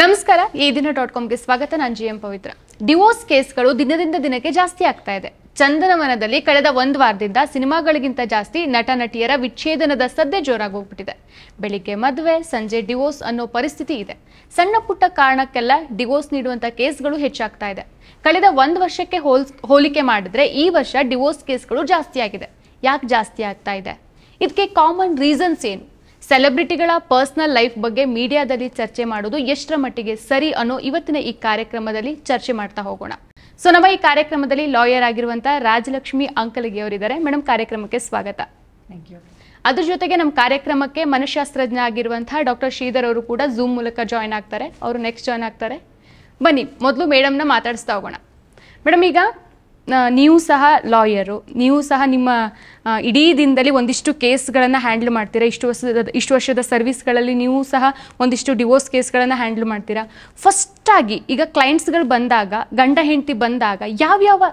ನಮಸ್ಕಾರ ಈ ದಿನ ಡಾಟ್ ಕಾಮ್ಗೆ ಸ್ವಾಗತ ನಾನು ಜಿ ಎಂ ಪವಿತ್ರ ಡಿವೋರ್ಸ್ ಕೇಸ್ಗಳು ದಿನದಿಂದ ದಿನಕ್ಕೆ ಜಾಸ್ತಿ ಆಗ್ತಾ ಇದೆ ಚಂದನವನದಲ್ಲಿ ಕಳೆದ ಒಂದು ವಾರದಿಂದ ಸಿನಿಮಾಗಳಿಗಿಂತ ಜಾಸ್ತಿ ನಟ ನಟಿಯರ ವಿಚ್ಛೇದನದ ಸದ್ದೆ ಜೋರಾಗಿ ಹೋಗ್ಬಿಟ್ಟಿದೆ ಬೆಳಿಗ್ಗೆ ಮದುವೆ ಸಂಜೆ ಡಿವೋರ್ಸ್ ಅನ್ನೋ ಪರಿಸ್ಥಿತಿ ಇದೆ ಸಣ್ಣ ಪುಟ್ಟ ಕಾರಣಕ್ಕೆಲ್ಲ ಡಿವೋರ್ಸ್ ನೀಡುವಂಥ ಕೇಸ್ಗಳು ಹೆಚ್ಚಾಗ್ತಾ ಇದೆ ಕಳೆದ ಒಂದು ವರ್ಷಕ್ಕೆ ಹೋಲ್ ಹೋಲಿಕೆ ಮಾಡಿದ್ರೆ ಈ ವರ್ಷ ಡಿವೋರ್ಸ್ ಕೇಸ್ಗಳು ಜಾಸ್ತಿ ಆಗಿದೆ ಯಾಕೆ ಜಾಸ್ತಿ ಆಗ್ತಾ ಇದೆ ಇದಕ್ಕೆ ಕಾಮನ್ ರೀಸನ್ಸ್ ಏನು ಸೆಲೆಬ್ರಿಟಿಗಳ ಪರ್ಸನಲ್ ಲೈಫ್ ಬಗ್ಗೆ ಮೀಡಿಯಾದಲ್ಲಿ ಚರ್ಚೆ ಮಾಡೋದು ಎಷ್ಟರ ಮಟ್ಟಿಗೆ ಸರಿ ಅನ್ನೋ ಇವತ್ತಿನ ಈ ಕಾರ್ಯಕ್ರಮದಲ್ಲಿ ಚರ್ಚೆ ಮಾಡ್ತಾ ಹೋಗೋಣ ಸೊ ನಮ್ಮ ಈ ಕಾರ್ಯಕ್ರಮದಲ್ಲಿ ಲಾಯರ್ ಆಗಿರುವಂತಹ ರಾಜಲಕ್ಷ್ಮಿ ಅಂಕಲಗಿ ಅವರಿದ್ದಾರೆ ಮೇಡಮ್ ಕಾರ್ಯಕ್ರಮಕ್ಕೆ ಸ್ವಾಗತ ಅದ್ರ ಜೊತೆಗೆ ನಮ್ಮ ಕಾರ್ಯಕ್ರಮಕ್ಕೆ ಮನಃಶಾಸ್ತ್ರಜ್ಞ ಆಗಿರುವಂತಹ ಡಾಕ್ಟರ್ ಶ್ರೀಧರ್ ಅವರು ಕೂಡ ಝೂಮ್ ಮೂಲಕ ಜಾಯ್ನ್ ಆಗ್ತಾರೆ ಅವರು ನೆಕ್ಸ್ಟ್ ಜಾಯ್ನ್ ಆಗ್ತಾರೆ ಬನ್ನಿ ಮೊದಲು ಮೇಡಮ್ನ ಮಾತಾಡಿಸ್ತಾ ಹೋಗೋಣ ಮೇಡಮ್ ಈಗ ನೀವು ಸಹ ಲಾಯರು ನೀವು ಸಹ ನಿಮ್ಮ ಇಡೀ ದಿನದಲ್ಲಿ ಒಂದಿಷ್ಟು ಕೇಸ್ಗಳನ್ನು ಹ್ಯಾಂಡ್ಲ್ ಮಾಡ್ತೀರಾ ಇಷ್ಟು ವರ್ಷದ ಇಷ್ಟು ವರ್ಷದ ಸರ್ವಿಸ್ಗಳಲ್ಲಿ ನೀವು ಸಹ ಒಂದಿಷ್ಟು ಡಿವೋರ್ಸ್ ಕೇಸ್ಗಳನ್ನು ಹ್ಯಾಂಡ್ಲ್ ಮಾಡ್ತೀರಾ ಫಸ್ಟಾಗಿ ಈಗ ಕ್ಲೈಂಟ್ಸ್ಗಳು ಬಂದಾಗ ಗಂಡ ಹೆಂಡತಿ ಬಂದಾಗ ಯಾವ್ಯಾವ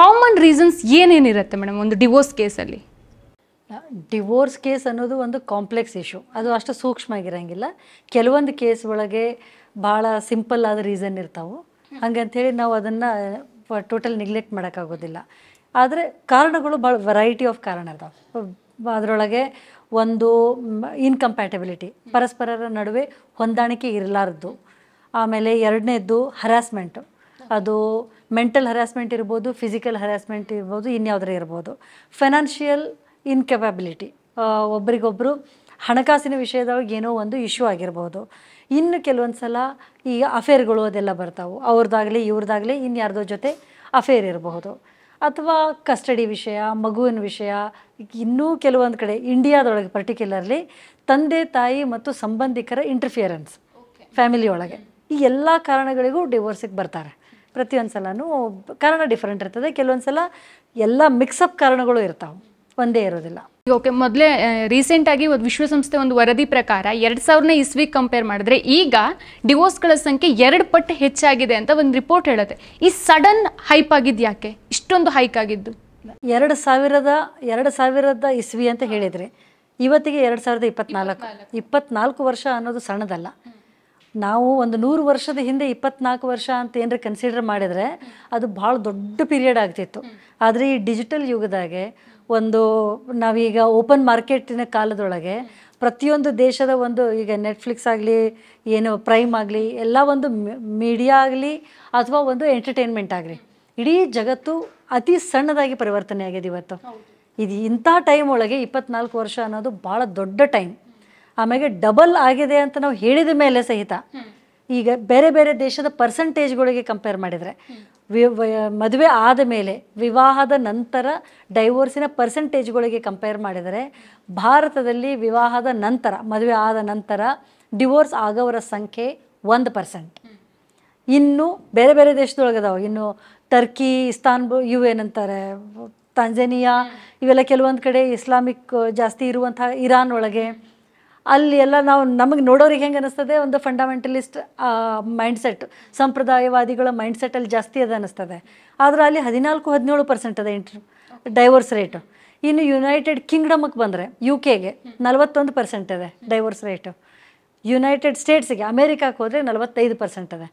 ಕಾಮನ್ ರೀಸನ್ಸ್ ಏನೇನಿರುತ್ತೆ ಮೇಡಮ್ ಒಂದು ಡಿವೋರ್ಸ್ ಕೇಸಲ್ಲಿ ಡಿವೋರ್ಸ್ ಕೇಸ್ ಅನ್ನೋದು ಒಂದು ಕಾಂಪ್ಲೆಕ್ಸ್ ಇಶ್ಯೂ ಅದು ಅಷ್ಟು ಸೂಕ್ಷ್ಮ ಆಗಿರೋಂಗಿಲ್ಲ ಕೆಲವೊಂದು ಕೇಸ್ ಒಳಗೆ ಭಾಳ ಸಿಂಪಲ್ ಆದ ರೀಸನ್ ಇರ್ತಾವೆ ಹೇಳಿ ನಾವು ಅದನ್ನು ಟೋಟಲ್ ನೆಗ್ಲೆಕ್ಟ್ ಮಾಡೋಕ್ಕಾಗೋದಿಲ್ಲ ಆದರೆ ಕಾರಣಗಳು ಭಾಳ ವೆರೈಟಿ ಆಫ್ ಕಾರಣ ಇದಾವೆ ಅದರೊಳಗೆ ಒಂದು ಇನ್ಕಂಪ್ಯಾಟಬಿಲಿಟಿ ಪರಸ್ಪರರ ನಡುವೆ ಹೊಂದಾಣಿಕೆ ಇರಲಾರ್ದು ಆಮೇಲೆ ಎರಡನೇದ್ದು ಹರಾಸ್ಮೆಂಟು ಅದು ಮೆಂಟಲ್ ಹರಾಸ್ಮೆಂಟ್ ಇರ್ಬೋದು ಫಿಸಿಕಲ್ ಹರಾಸ್ಮೆಂಟ್ ಇರ್ಬೋದು ಇನ್ಯಾವುದರ ಇರ್ಬೋದು ಫೈನಾನ್ಷಿಯಲ್ ಇನ್ಕೆಪಬಿಲಿಟಿ ಒಬ್ಬರಿಗೊಬ್ಬರು ಹಣಕಾಸಿನ ವಿಷಯದಾಗ ಏನೋ ಒಂದು ಇಶ್ಯೂ ಆಗಿರ್ಬೋದು ಇನ್ನು ಕೆಲವೊಂದು ಸಲ ಈಗ ಅಫೇರ್ಗಳು ಅದೆಲ್ಲ ಬರ್ತಾವೆ ಅವ್ರದ್ದಾಗಲಿ ಇವ್ರದ್ದಾಗಲಿ ಯಾರ್ದೋ ಜೊತೆ ಅಫೇರ್ ಇರಬಹುದು ಅಥವಾ ಕಸ್ಟಡಿ ವಿಷಯ ಮಗುವಿನ ವಿಷಯ ಇನ್ನೂ ಕೆಲವೊಂದು ಕಡೆ ಇಂಡಿಯಾದೊಳಗೆ ಪರ್ಟಿಕ್ಯುಲರ್ಲಿ ತಂದೆ ತಾಯಿ ಮತ್ತು ಸಂಬಂಧಿಕರ ಇಂಟರ್ಫಿಯರೆನ್ಸ್ ಫ್ಯಾಮಿಲಿಯೊಳಗೆ ಈ ಎಲ್ಲ ಕಾರಣಗಳಿಗೂ ಡಿವೋರ್ಸಿಗೆ ಬರ್ತಾರೆ ಪ್ರತಿಯೊಂದು ಸಲನೂ ಕಾರಣ ಡಿಫ್ರೆಂಟ್ ಇರ್ತದೆ ಕೆಲವೊಂದು ಸಲ ಎಲ್ಲ ಮಿಕ್ಸಪ್ ಕಾರಣಗಳು ಇರ್ತಾವೆ ಒಂದೇ ಇರೋದಿಲ್ಲ ಓಕೆ ಮೊದಲೇ ರೀಸೆಂಟಾಗಿ ಒಂದು ವಿಶ್ವಸಂಸ್ಥೆ ಒಂದು ವರದಿ ಪ್ರಕಾರ ಎರಡು ಸಾವಿರನೇ ಇಸ್ವಿ ಕಂಪೇರ್ ಮಾಡಿದ್ರೆ ಈಗ ಡಿವೋರ್ಸ್ಗಳ ಸಂಖ್ಯೆ ಎರಡು ಪಟ್ಟು ಹೆಚ್ಚಾಗಿದೆ ಅಂತ ಒಂದು ರಿಪೋರ್ಟ್ ಹೇಳುತ್ತೆ ಈ ಸಡನ್ ಹೈಪ್ ಆಗಿದ್ದು ಯಾಕೆ ಇಷ್ಟೊಂದು ಹೈಕ್ ಆಗಿದ್ದು ಎರಡು ಸಾವಿರದ ಎರಡು ಸಾವಿರದ ಇಸ್ವಿ ಅಂತ ಹೇಳಿದ್ರೆ ಇವತ್ತಿಗೆ ಎರಡು ಸಾವಿರದ ಇಪ್ಪತ್ನಾಲ್ಕು ಇಪ್ಪತ್ನಾಲ್ಕು ವರ್ಷ ಅನ್ನೋದು ಸಣ್ಣದಲ್ಲ ನಾವು ಒಂದು ನೂರು ವರ್ಷದ ಹಿಂದೆ ಇಪ್ಪತ್ನಾಲ್ಕು ವರ್ಷ ಅಂತ ಏನಾರ ಕನ್ಸಿಡರ್ ಮಾಡಿದರೆ ಅದು ಭಾಳ ದೊಡ್ಡ ಪೀರಿಯಡ್ ಆಗ್ತಿತ್ತು ಆದರೆ ಈ ಡಿಜಿಟಲ್ ಯುಗದಾಗೆ ಒಂದು ನಾವೀಗ ಓಪನ್ ಮಾರ್ಕೆಟಿನ ಕಾಲದೊಳಗೆ ಪ್ರತಿಯೊಂದು ದೇಶದ ಒಂದು ಈಗ ನೆಟ್ಫ್ಲಿಕ್ಸ್ ಆಗಲಿ ಏನು ಪ್ರೈಮ್ ಆಗಲಿ ಎಲ್ಲ ಒಂದು ಮೀಡಿಯಾ ಆಗಲಿ ಅಥವಾ ಒಂದು ಎಂಟರ್ಟೈನ್ಮೆಂಟ್ ಆಗಲಿ ಇಡೀ ಜಗತ್ತು ಅತಿ ಸಣ್ಣದಾಗಿ ಪರಿವರ್ತನೆ ಆಗಿದೆ ಇವತ್ತು ಇದು ಇಂಥ ಟೈಮ್ ಒಳಗೆ ಇಪ್ಪತ್ನಾಲ್ಕು ವರ್ಷ ಅನ್ನೋದು ಭಾಳ ದೊಡ್ಡ ಟೈಮ್ ಆಮೇಲೆ ಡಬಲ್ ಆಗಿದೆ ಅಂತ ನಾವು ಹೇಳಿದ ಮೇಲೆ ಸಹಿತ ಈಗ ಬೇರೆ ಬೇರೆ ದೇಶದ ಪರ್ಸೆಂಟೇಜ್ಗಳಿಗೆ ಕಂಪೇರ್ ಮಾಡಿದರೆ ಮದುವೆ ಆದ ಮೇಲೆ ವಿವಾಹದ ನಂತರ ಡೈವೋರ್ಸಿನ ಪರ್ಸೆಂಟೇಜ್ಗಳಿಗೆ ಕಂಪೇರ್ ಮಾಡಿದರೆ ಭಾರತದಲ್ಲಿ ವಿವಾಹದ ನಂತರ ಮದುವೆ ಆದ ನಂತರ ಡಿವೋರ್ಸ್ ಆಗೋವರ ಸಂಖ್ಯೆ ಒಂದು ಪರ್ಸೆಂಟ್ ಇನ್ನು ಬೇರೆ ಬೇರೆ ದೇಶದೊಳಗದವು ಇನ್ನು ಟರ್ಕಿ ಇಸ್ತಾನ್ಬು ಇವು ಏನಂತಾರೆ ತಾಂಜನಿಯಾ ಇವೆಲ್ಲ ಕೆಲವೊಂದು ಕಡೆ ಇಸ್ಲಾಮಿಕ್ ಜಾಸ್ತಿ ಇರುವಂಥ ಇರಾನ್ ಒಳಗೆ ಅಲ್ಲಿ ಎಲ್ಲ ನಾವು ನಮಗೆ ನೋಡೋರಿಗೆ ಹೆಂಗೆ ಅನಿಸ್ತದೆ ಒಂದು ಫಂಡಮೆಂಟಲಿಸ್ಟ್ ಮೈಂಡ್ಸೆಟ್ ಸಂಪ್ರದಾಯವಾದಿಗಳ ಮೈಂಡ್ಸೆಟ್ಟಲ್ಲಿ ಜಾಸ್ತಿ ಅದ ಅನ್ನಿಸ್ತದೆ ಆದರೆ ಅಲ್ಲಿ ಹದಿನಾಲ್ಕು ಹದಿನೇಳು ಪರ್ಸೆಂಟ್ ಅದ ಇಂಟ್ರ್ ಡೈವರ್ಸ್ ರೇಟು ಇನ್ನು ಯುನೈಟೆಡ್ ಕಿಂಗ್ಡಮ್ಗೆ ಬಂದರೆ ಯು ಕೆಗೆ ನಲವತ್ತೊಂದು ಪರ್ಸೆಂಟ್ ಇದೆ ಡೈವರ್ಸ್ ರೇಟು ಯುನೈಟೆಡ್ ಸ್ಟೇಟ್ಸಿಗೆ ಅಮೇರಿಕಾಕ್ಕೆ ಹೋದರೆ ನಲವತ್ತೈದು ಪರ್ಸೆಂಟ್ ಇದೆ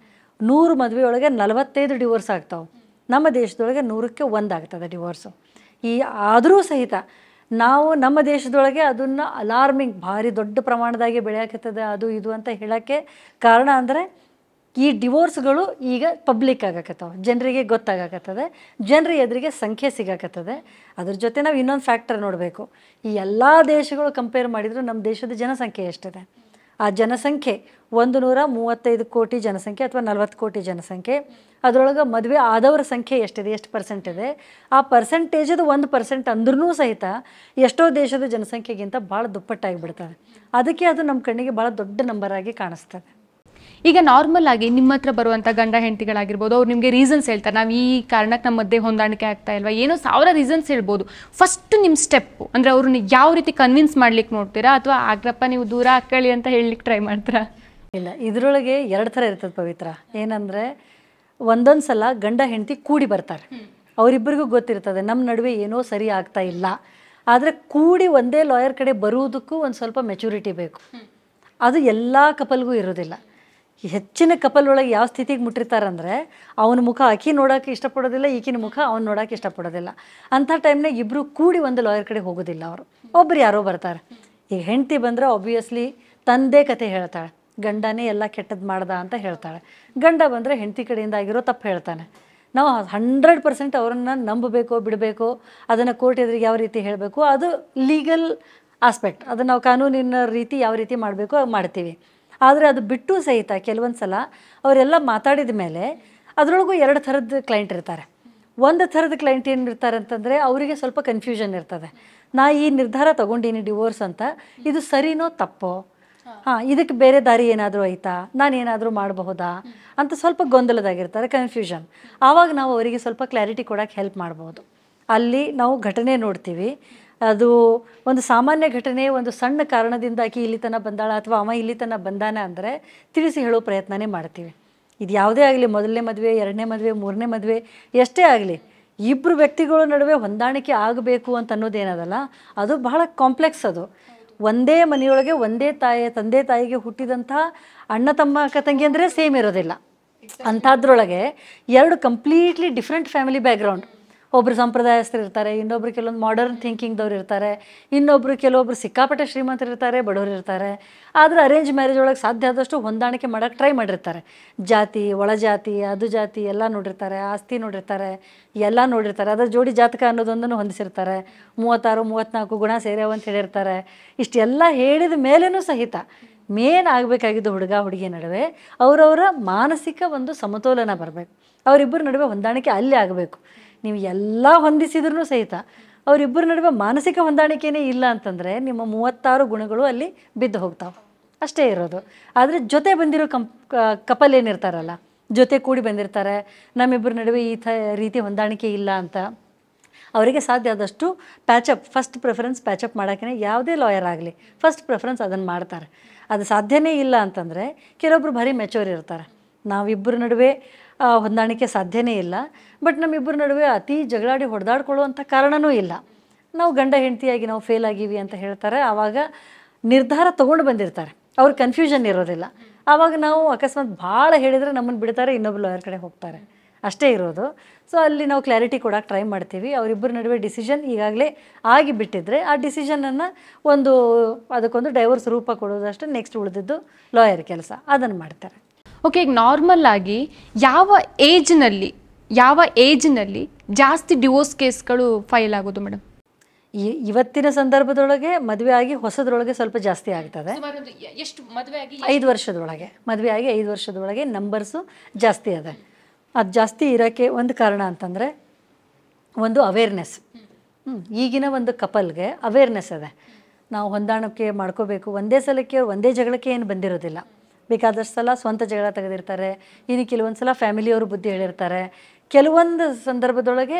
ನೂರು ಮದುವೆಯೊಳಗೆ ನಲವತ್ತೈದು ಡಿವೋರ್ಸ್ ಆಗ್ತಾವೆ ನಮ್ಮ ದೇಶದೊಳಗೆ ನೂರಕ್ಕೆ ಒಂದಾಗ್ತದೆ ಡಿವೋರ್ಸು ಈ ಆದರೂ ಸಹಿತ ನಾವು ನಮ್ಮ ದೇಶದೊಳಗೆ ಅದನ್ನು ಅಲಾರ್ಮಿಂಗ್ ಭಾರಿ ದೊಡ್ಡ ಪ್ರಮಾಣದಾಗೆ ಬೆಳೆಯಾಕತ್ತದೆ ಅದು ಇದು ಅಂತ ಹೇಳೋಕ್ಕೆ ಕಾರಣ ಅಂದರೆ ಈ ಡಿವೋರ್ಸ್ಗಳು ಈಗ ಪಬ್ಲಿಕ್ ಆಗಕತ್ತವ ಜನರಿಗೆ ಗೊತ್ತಾಗಕತ್ತದೆ ಜನರಿಗೆ ಎದುರಿಗೆ ಸಂಖ್ಯೆ ಸಿಗಾಕತ್ತದೆ ಅದ್ರ ಜೊತೆ ನಾವು ಇನ್ನೊಂದು ಫ್ಯಾಕ್ಟರ್ ನೋಡಬೇಕು ಈ ಎಲ್ಲ ದೇಶಗಳು ಕಂಪೇರ್ ಮಾಡಿದರೂ ನಮ್ಮ ದೇಶದ ಜನಸಂಖ್ಯೆ ಎಷ್ಟಿದೆ ಆ ಜನಸಂಖ್ಯೆ ಒಂದು ನೂರ ಮೂವತ್ತೈದು ಕೋಟಿ ಜನಸಂಖ್ಯೆ ಅಥವಾ ನಲ್ವತ್ತು ಕೋಟಿ ಜನಸಂಖ್ಯೆ ಅದರೊಳಗೆ ಮದುವೆ ಆದವರ ಸಂಖ್ಯೆ ಎಷ್ಟಿದೆ ಎಷ್ಟು ಪರ್ಸೆಂಟ್ ಇದೆ ಆ ಪರ್ಸೆಂಟೇಜದು ಒಂದು ಪರ್ಸೆಂಟ್ ಅಂದ್ರೂ ಸಹಿತ ಎಷ್ಟೋ ದೇಶದ ಜನಸಂಖ್ಯೆಗಿಂತ ಭಾಳ ಬಿಡ್ತದೆ ಅದಕ್ಕೆ ಅದು ನಮ್ಮ ಕಣ್ಣಿಗೆ ಭಾಳ ದೊಡ್ಡ ನಂಬರ್ ಆಗಿ ಕಾಣಿಸ್ತದೆ ಈಗ ನಾರ್ಮಲ್ ಆಗಿ ನಿಮ್ಮ ಹತ್ರ ಬರುವಂಥ ಗಂಡ ಹೆಂಡತಿಗಳಾಗಿರ್ಬೋದು ಅವ್ರು ನಿಮಗೆ ರೀಸನ್ಸ್ ಹೇಳ್ತಾರೆ ನಾವು ಈ ಕಾರಣಕ್ಕೆ ನಮ್ಮ ಮಧ್ಯೆ ಹೊಂದಾಣಿಕೆ ಆಗ್ತಾ ಇಲ್ವಾ ಏನೋ ಸಾವಿರ ರೀಸನ್ಸ್ ಹೇಳ್ಬೋದು ಫಸ್ಟ್ ನಿಮ್ಮ ಸ್ಟೆಪ್ ಅಂದರೆ ಅವ್ರನ್ನ ಯಾವ ರೀತಿ ಕನ್ವಿನ್ಸ್ ಮಾಡ್ಲಿಕ್ಕೆ ನೋಡ್ತೀರಾ ಅಥವಾ ಆಗ್ರಪ್ಪ ನೀವು ದೂರ ಹಾಕ್ಕೊಳ್ಳಿ ಅಂತ ಹೇಳಲಿಕ್ಕೆ ಟ್ರೈ ಮಾಡ್ತೀರಾ ಇಲ್ಲ ಇದರೊಳಗೆ ಎರಡು ಥರ ಇರ್ತದೆ ಪವಿತ್ರ ಏನಂದರೆ ಒಂದೊಂದು ಸಲ ಗಂಡ ಹೆಂಡತಿ ಕೂಡಿ ಬರ್ತಾರೆ ಅವರಿಬ್ಬರಿಗೂ ಗೊತ್ತಿರ್ತದೆ ನಮ್ಮ ನಡುವೆ ಏನೋ ಸರಿ ಆಗ್ತಾ ಇಲ್ಲ ಆದರೆ ಕೂಡಿ ಒಂದೇ ಲಾಯರ್ ಕಡೆ ಬರುವುದಕ್ಕೂ ಒಂದು ಸ್ವಲ್ಪ ಮೆಚುರಿಟಿ ಬೇಕು ಅದು ಎಲ್ಲ ಕಪಲ್ಗೂ ಇರೋದಿಲ್ಲ ಹೆಚ್ಚಿನ ಕಪಲ್ ಒಳಗೆ ಯಾವ ಸ್ಥಿತಿಗೆ ಮುಟ್ಟಿರ್ತಾರಂದರೆ ಅವನ ಮುಖ ಆಕಿ ನೋಡೋಕೆ ಇಷ್ಟಪಡೋದಿಲ್ಲ ಈಕಿನ ಮುಖ ಅವ್ನು ನೋಡೋಕೆ ಇಷ್ಟಪಡೋದಿಲ್ಲ ಅಂಥ ಟೈಮ್ನಾಗ ಇಬ್ಬರು ಕೂಡಿ ಒಂದು ಲಾಯರ್ ಕಡೆ ಹೋಗೋದಿಲ್ಲ ಅವರು ಒಬ್ಬರು ಯಾರೋ ಬರ್ತಾರೆ ಈಗ ಹೆಂಡತಿ ಬಂದರೆ ಆಬ್ವಿಯಸ್ಲಿ ತಂದೆ ಕತೆ ಹೇಳ್ತಾಳೆ ಗಂಡನೇ ಎಲ್ಲ ಕೆಟ್ಟದ್ದು ಮಾಡ್ದ ಅಂತ ಹೇಳ್ತಾಳೆ ಗಂಡ ಬಂದರೆ ಹೆಂಡತಿ ಕಡೆಯಿಂದ ಆಗಿರೋ ತಪ್ಪು ಹೇಳ್ತಾನೆ ನಾವು ಹಂಡ್ರೆಡ್ ಪರ್ಸೆಂಟ್ ಅವರನ್ನು ನಂಬಬೇಕು ಬಿಡಬೇಕು ಅದನ್ನು ಕೋರ್ಟ್ ಎದುರಿಗೆ ಯಾವ ರೀತಿ ಹೇಳಬೇಕು ಅದು ಲೀಗಲ್ ಆಸ್ಪೆಕ್ಟ್ ಅದನ್ನು ನಾವು ಕಾನೂನಿನ ರೀತಿ ಯಾವ ರೀತಿ ಮಾಡಬೇಕು ಮಾಡ್ತೀವಿ ಆದರೆ ಅದು ಬಿಟ್ಟು ಸಹಿತ ಕೆಲವೊಂದು ಸಲ ಅವರೆಲ್ಲ ಮಾತಾಡಿದ ಮೇಲೆ ಅದರೊಳಗೂ ಎರಡು ಥರದ ಕ್ಲೈಂಟ್ ಇರ್ತಾರೆ ಒಂದು ಥರದ ಕ್ಲೈಂಟ್ ಏನು ಇರ್ತಾರೆ ಅಂತಂದರೆ ಅವರಿಗೆ ಸ್ವಲ್ಪ ಕನ್ಫ್ಯೂಷನ್ ಇರ್ತದೆ ನಾ ಈ ನಿರ್ಧಾರ ತೊಗೊಂಡೀನಿ ಡಿವೋರ್ಸ್ ಅಂತ ಇದು ಸರಿನೋ ತಪ್ಪೋ ಹಾ ಇದಕ್ಕೆ ಬೇರೆ ದಾರಿ ಏನಾದರೂ ಐತಾ ನಾನು ಏನಾದರೂ ಮಾಡಬಹುದಾ ಅಂತ ಸ್ವಲ್ಪ ಗೊಂದಲದಾಗಿರ್ತಾರೆ ಕನ್ಫ್ಯೂಷನ್ ಆವಾಗ ನಾವು ಅವರಿಗೆ ಸ್ವಲ್ಪ ಕ್ಲಾರಿಟಿ ಕೊಡೋಕ್ಕೆ ಹೆಲ್ಪ್ ಮಾಡ್ಬೋದು ಅಲ್ಲಿ ನಾವು ಘಟನೆ ನೋಡ್ತೀವಿ ಅದು ಒಂದು ಸಾಮಾನ್ಯ ಘಟನೆ ಒಂದು ಸಣ್ಣ ಕಾರಣದಿಂದಾಗಿ ಇಲ್ಲಿ ತನಕ ಬಂದಾಳ ಅಥವಾ ಅವ ಇಲ್ಲಿ ತನಕ ಬಂದಾನ ಅಂದರೆ ತಿಳಿಸಿ ಹೇಳೋ ಪ್ರಯತ್ನನೇ ಮಾಡ್ತೀವಿ ಇದು ಯಾವುದೇ ಆಗಲಿ ಮೊದಲನೇ ಮದುವೆ ಎರಡನೇ ಮದುವೆ ಮೂರನೇ ಮದುವೆ ಎಷ್ಟೇ ಆಗಲಿ ಇಬ್ಬರು ವ್ಯಕ್ತಿಗಳ ನಡುವೆ ಹೊಂದಾಣಿಕೆ ಆಗಬೇಕು ಅಂತ ಅನ್ನೋದೇನದಲ್ಲ ಅದು ಬಹಳ ಕಾಂಪ್ಲೆಕ್ಸ್ ಅದು ಒಂದೇ ಮನೆಯೊಳಗೆ ಒಂದೇ ತಾಯಿ ತಂದೆ ತಾಯಿಗೆ ಹುಟ್ಟಿದಂಥ ಅಣ್ಣ ತಮ್ಮ ಅಕ್ಕ ತಂಗಿ ಅಂದರೆ ಸೇಮ್ ಇರೋದಿಲ್ಲ ಅಂಥದ್ರೊಳಗೆ ಎರಡು ಕಂಪ್ಲೀಟ್ಲಿ ಡಿಫ್ರೆಂಟ್ ಫ್ಯಾಮಿಲಿ ಬ್ಯಾಕ್ಗ್ರೌಂಡ್ ಒಬ್ರು ಸಂಪ್ರದಾಯಸ್ಥರು ಇರ್ತಾರೆ ಇನ್ನೊಬ್ರು ಕೆಲವೊಂದು ಮಾಡರ್ನ್ ಥಿಂಕಿಂಗ್ದವ್ರು ಇರ್ತಾರೆ ಇನ್ನೊಬ್ರು ಕೆಲವೊಬ್ರು ಸಿಕ್ಕಾಪಟ್ಟೆ ಶ್ರೀಮಂತರು ಇರ್ತಾರೆ ಬಡವರು ಇರ್ತಾರೆ ಆದರೆ ಅರೇಂಜ್ ಮ್ಯಾರೇಜ್ ಒಳಗೆ ಸಾಧ್ಯ ಆದಷ್ಟು ಹೊಂದಾಣಿಕೆ ಮಾಡೋಕ್ಕೆ ಟ್ರೈ ಮಾಡಿರ್ತಾರೆ ಜಾತಿ ಒಳಜಾತಿ ಅದು ಜಾತಿ ಎಲ್ಲ ನೋಡಿರ್ತಾರೆ ಆಸ್ತಿ ನೋಡಿರ್ತಾರೆ ಎಲ್ಲ ನೋಡಿರ್ತಾರೆ ಅದರ ಜೋಡಿ ಜಾತಕ ಅನ್ನೋದೊಂದನ್ನು ಹೊಂದಿಸಿರ್ತಾರೆ ಮೂವತ್ತಾರು ಮೂವತ್ತ್ನಾಲ್ಕು ಗುಣ ಸೇರ್ಯಾವ ಅಂತ ಹೇಳಿರ್ತಾರೆ ಇಷ್ಟೆಲ್ಲ ಹೇಳಿದ ಮೇಲೇ ಸಹಿತ ಮೇನ್ ಆಗಬೇಕಾಗಿದ್ದು ಹುಡುಗ ಹುಡುಗಿ ನಡುವೆ ಅವರವರ ಮಾನಸಿಕ ಒಂದು ಸಮತೋಲನ ಬರಬೇಕು ಅವರಿಬ್ಬರ ನಡುವೆ ಹೊಂದಾಣಿಕೆ ಅಲ್ಲಿ ಆಗಬೇಕು ನೀವು ಎಲ್ಲ ಹೊಂದಿಸಿದ್ರೂ ಸಹಿತ ಅವರಿಬ್ಬರ ನಡುವೆ ಮಾನಸಿಕ ಹೊಂದಾಣಿಕೆನೇ ಇಲ್ಲ ಅಂತಂದರೆ ನಿಮ್ಮ ಮೂವತ್ತಾರು ಗುಣಗಳು ಅಲ್ಲಿ ಬಿದ್ದು ಹೋಗ್ತಾವೆ ಅಷ್ಟೇ ಇರೋದು ಆದರೆ ಜೊತೆ ಬಂದಿರೋ ಕಂಪ್ ಕಪಲ್ ಏನಿರ್ತಾರಲ್ಲ ಜೊತೆ ಕೂಡಿ ಬಂದಿರ್ತಾರೆ ನಮ್ಮಿಬ್ಬರ ನಡುವೆ ಈ ಥ ರೀತಿ ಹೊಂದಾಣಿಕೆ ಇಲ್ಲ ಅಂತ ಅವರಿಗೆ ಸಾಧ್ಯ ಆದಷ್ಟು ಪ್ಯಾಚಪ್ ಫಸ್ಟ್ ಪ್ರಿಫರೆನ್ಸ್ ಪ್ಯಾಚಪ್ ಮಾಡೋಕ್ಕೆ ಯಾವುದೇ ಲಾಯರ್ ಆಗಲಿ ಫಸ್ಟ್ ಪ್ರಿಫರೆನ್ಸ್ ಅದನ್ನು ಮಾಡ್ತಾರೆ ಅದು ಸಾಧ್ಯನೇ ಇಲ್ಲ ಅಂತಂದರೆ ಕೆಲವೊಬ್ಬರು ಭಾರಿ ಮೆಚೂರ್ ಇರ್ತಾರೆ ನಾವಿಬ್ಬರ ನಡುವೆ ಹೊಂದಾಣಿಕೆ ಸಾಧ್ಯನೇ ಇಲ್ಲ ಬಟ್ ನಮ್ಮಿಬ್ಬರ ನಡುವೆ ಅತಿ ಜಗಳಾಡಿ ಹೊಡೆದಾಡ್ಕೊಳ್ಳುವಂಥ ಕಾರಣವೂ ಇಲ್ಲ ನಾವು ಗಂಡ ಹೆಂಡತಿಯಾಗಿ ನಾವು ಫೇಲ್ ಆಗೀವಿ ಅಂತ ಹೇಳ್ತಾರೆ ಆವಾಗ ನಿರ್ಧಾರ ತೊಗೊಂಡು ಬಂದಿರ್ತಾರೆ ಅವ್ರ ಕನ್ಫ್ಯೂಷನ್ ಇರೋದಿಲ್ಲ ಆವಾಗ ನಾವು ಅಕಸ್ಮಾತ್ ಭಾಳ ಹೇಳಿದರೆ ನಮ್ಮನ್ನು ಬಿಡ್ತಾರೆ ಇನ್ನೊಬ್ರು ಲಾಯರ್ ಕಡೆ ಹೋಗ್ತಾರೆ ಅಷ್ಟೇ ಇರೋದು ಸೊ ಅಲ್ಲಿ ನಾವು ಕ್ಲಾರಿಟಿ ಕೊಡಕ್ಕೆ ಟ್ರೈ ಮಾಡ್ತೀವಿ ಅವರಿಬ್ಬರ ನಡುವೆ ಡಿಸಿಷನ್ ಈಗಾಗಲೇ ಆಗಿಬಿಟ್ಟಿದ್ರೆ ಆ ಡಿಸಿಷನನ್ನು ಒಂದು ಅದಕ್ಕೊಂದು ಡೈವರ್ಸ್ ರೂಪ ಕೊಡೋದಷ್ಟೇ ನೆಕ್ಸ್ಟ್ ಉಳಿದಿದ್ದು ಲಾಯರ್ ಕೆಲಸ ಅದನ್ನು ಮಾಡ್ತಾರೆ ಓಕೆ ಈಗ ನಾರ್ಮಲ್ ಆಗಿ ಯಾವ ಏಜ್ನಲ್ಲಿ ಯಾವ ಏಜ್ನಲ್ಲಿ ಜಾಸ್ತಿ ಡಿವೋರ್ಸ್ ಕೇಸ್ಗಳು ಫೈಲ್ ಆಗೋದು ಮೇಡಮ್ ಇವತ್ತಿನ ಸಂದರ್ಭದೊಳಗೆ ಮದುವೆ ಆಗಿ ಹೊಸದ್ರೊಳಗೆ ಸ್ವಲ್ಪ ಜಾಸ್ತಿ ಆಗ್ತದೆ ಎಷ್ಟು ಐದು ವರ್ಷದೊಳಗೆ ಮದುವೆ ಆಗಿ ಐದು ವರ್ಷದೊಳಗೆ ನಂಬರ್ಸು ಜಾಸ್ತಿ ಅದೆ ಅದು ಜಾಸ್ತಿ ಇರೋಕ್ಕೆ ಒಂದು ಕಾರಣ ಅಂತಂದರೆ ಒಂದು ಅವೇರ್ನೆಸ್ ಈಗಿನ ಒಂದು ಕಪಲ್ಗೆ ಅವೇರ್ನೆಸ್ ಅದೆ ನಾವು ಹೊಂದಾಣಕ್ಕೆ ಮಾಡ್ಕೋಬೇಕು ಒಂದೇ ಸಲಕ್ಕೆ ಒಂದೇ ಜಗಳಕ್ಕೆ ಏನು ಬಂದಿರೋದಿಲ್ಲ ಬೇಕಾದಷ್ಟು ಸಲ ಸ್ವಂತ ಜಗಳ ತೆಗೆದಿರ್ತಾರೆ ಇನ್ನು ಕೆಲವೊಂದು ಸಲ ಫ್ಯಾಮಿಲಿಯವರು ಬುದ್ಧಿ ಹೇಳಿರ್ತಾರೆ ಕೆಲವೊಂದು ಸಂದರ್ಭದೊಳಗೆ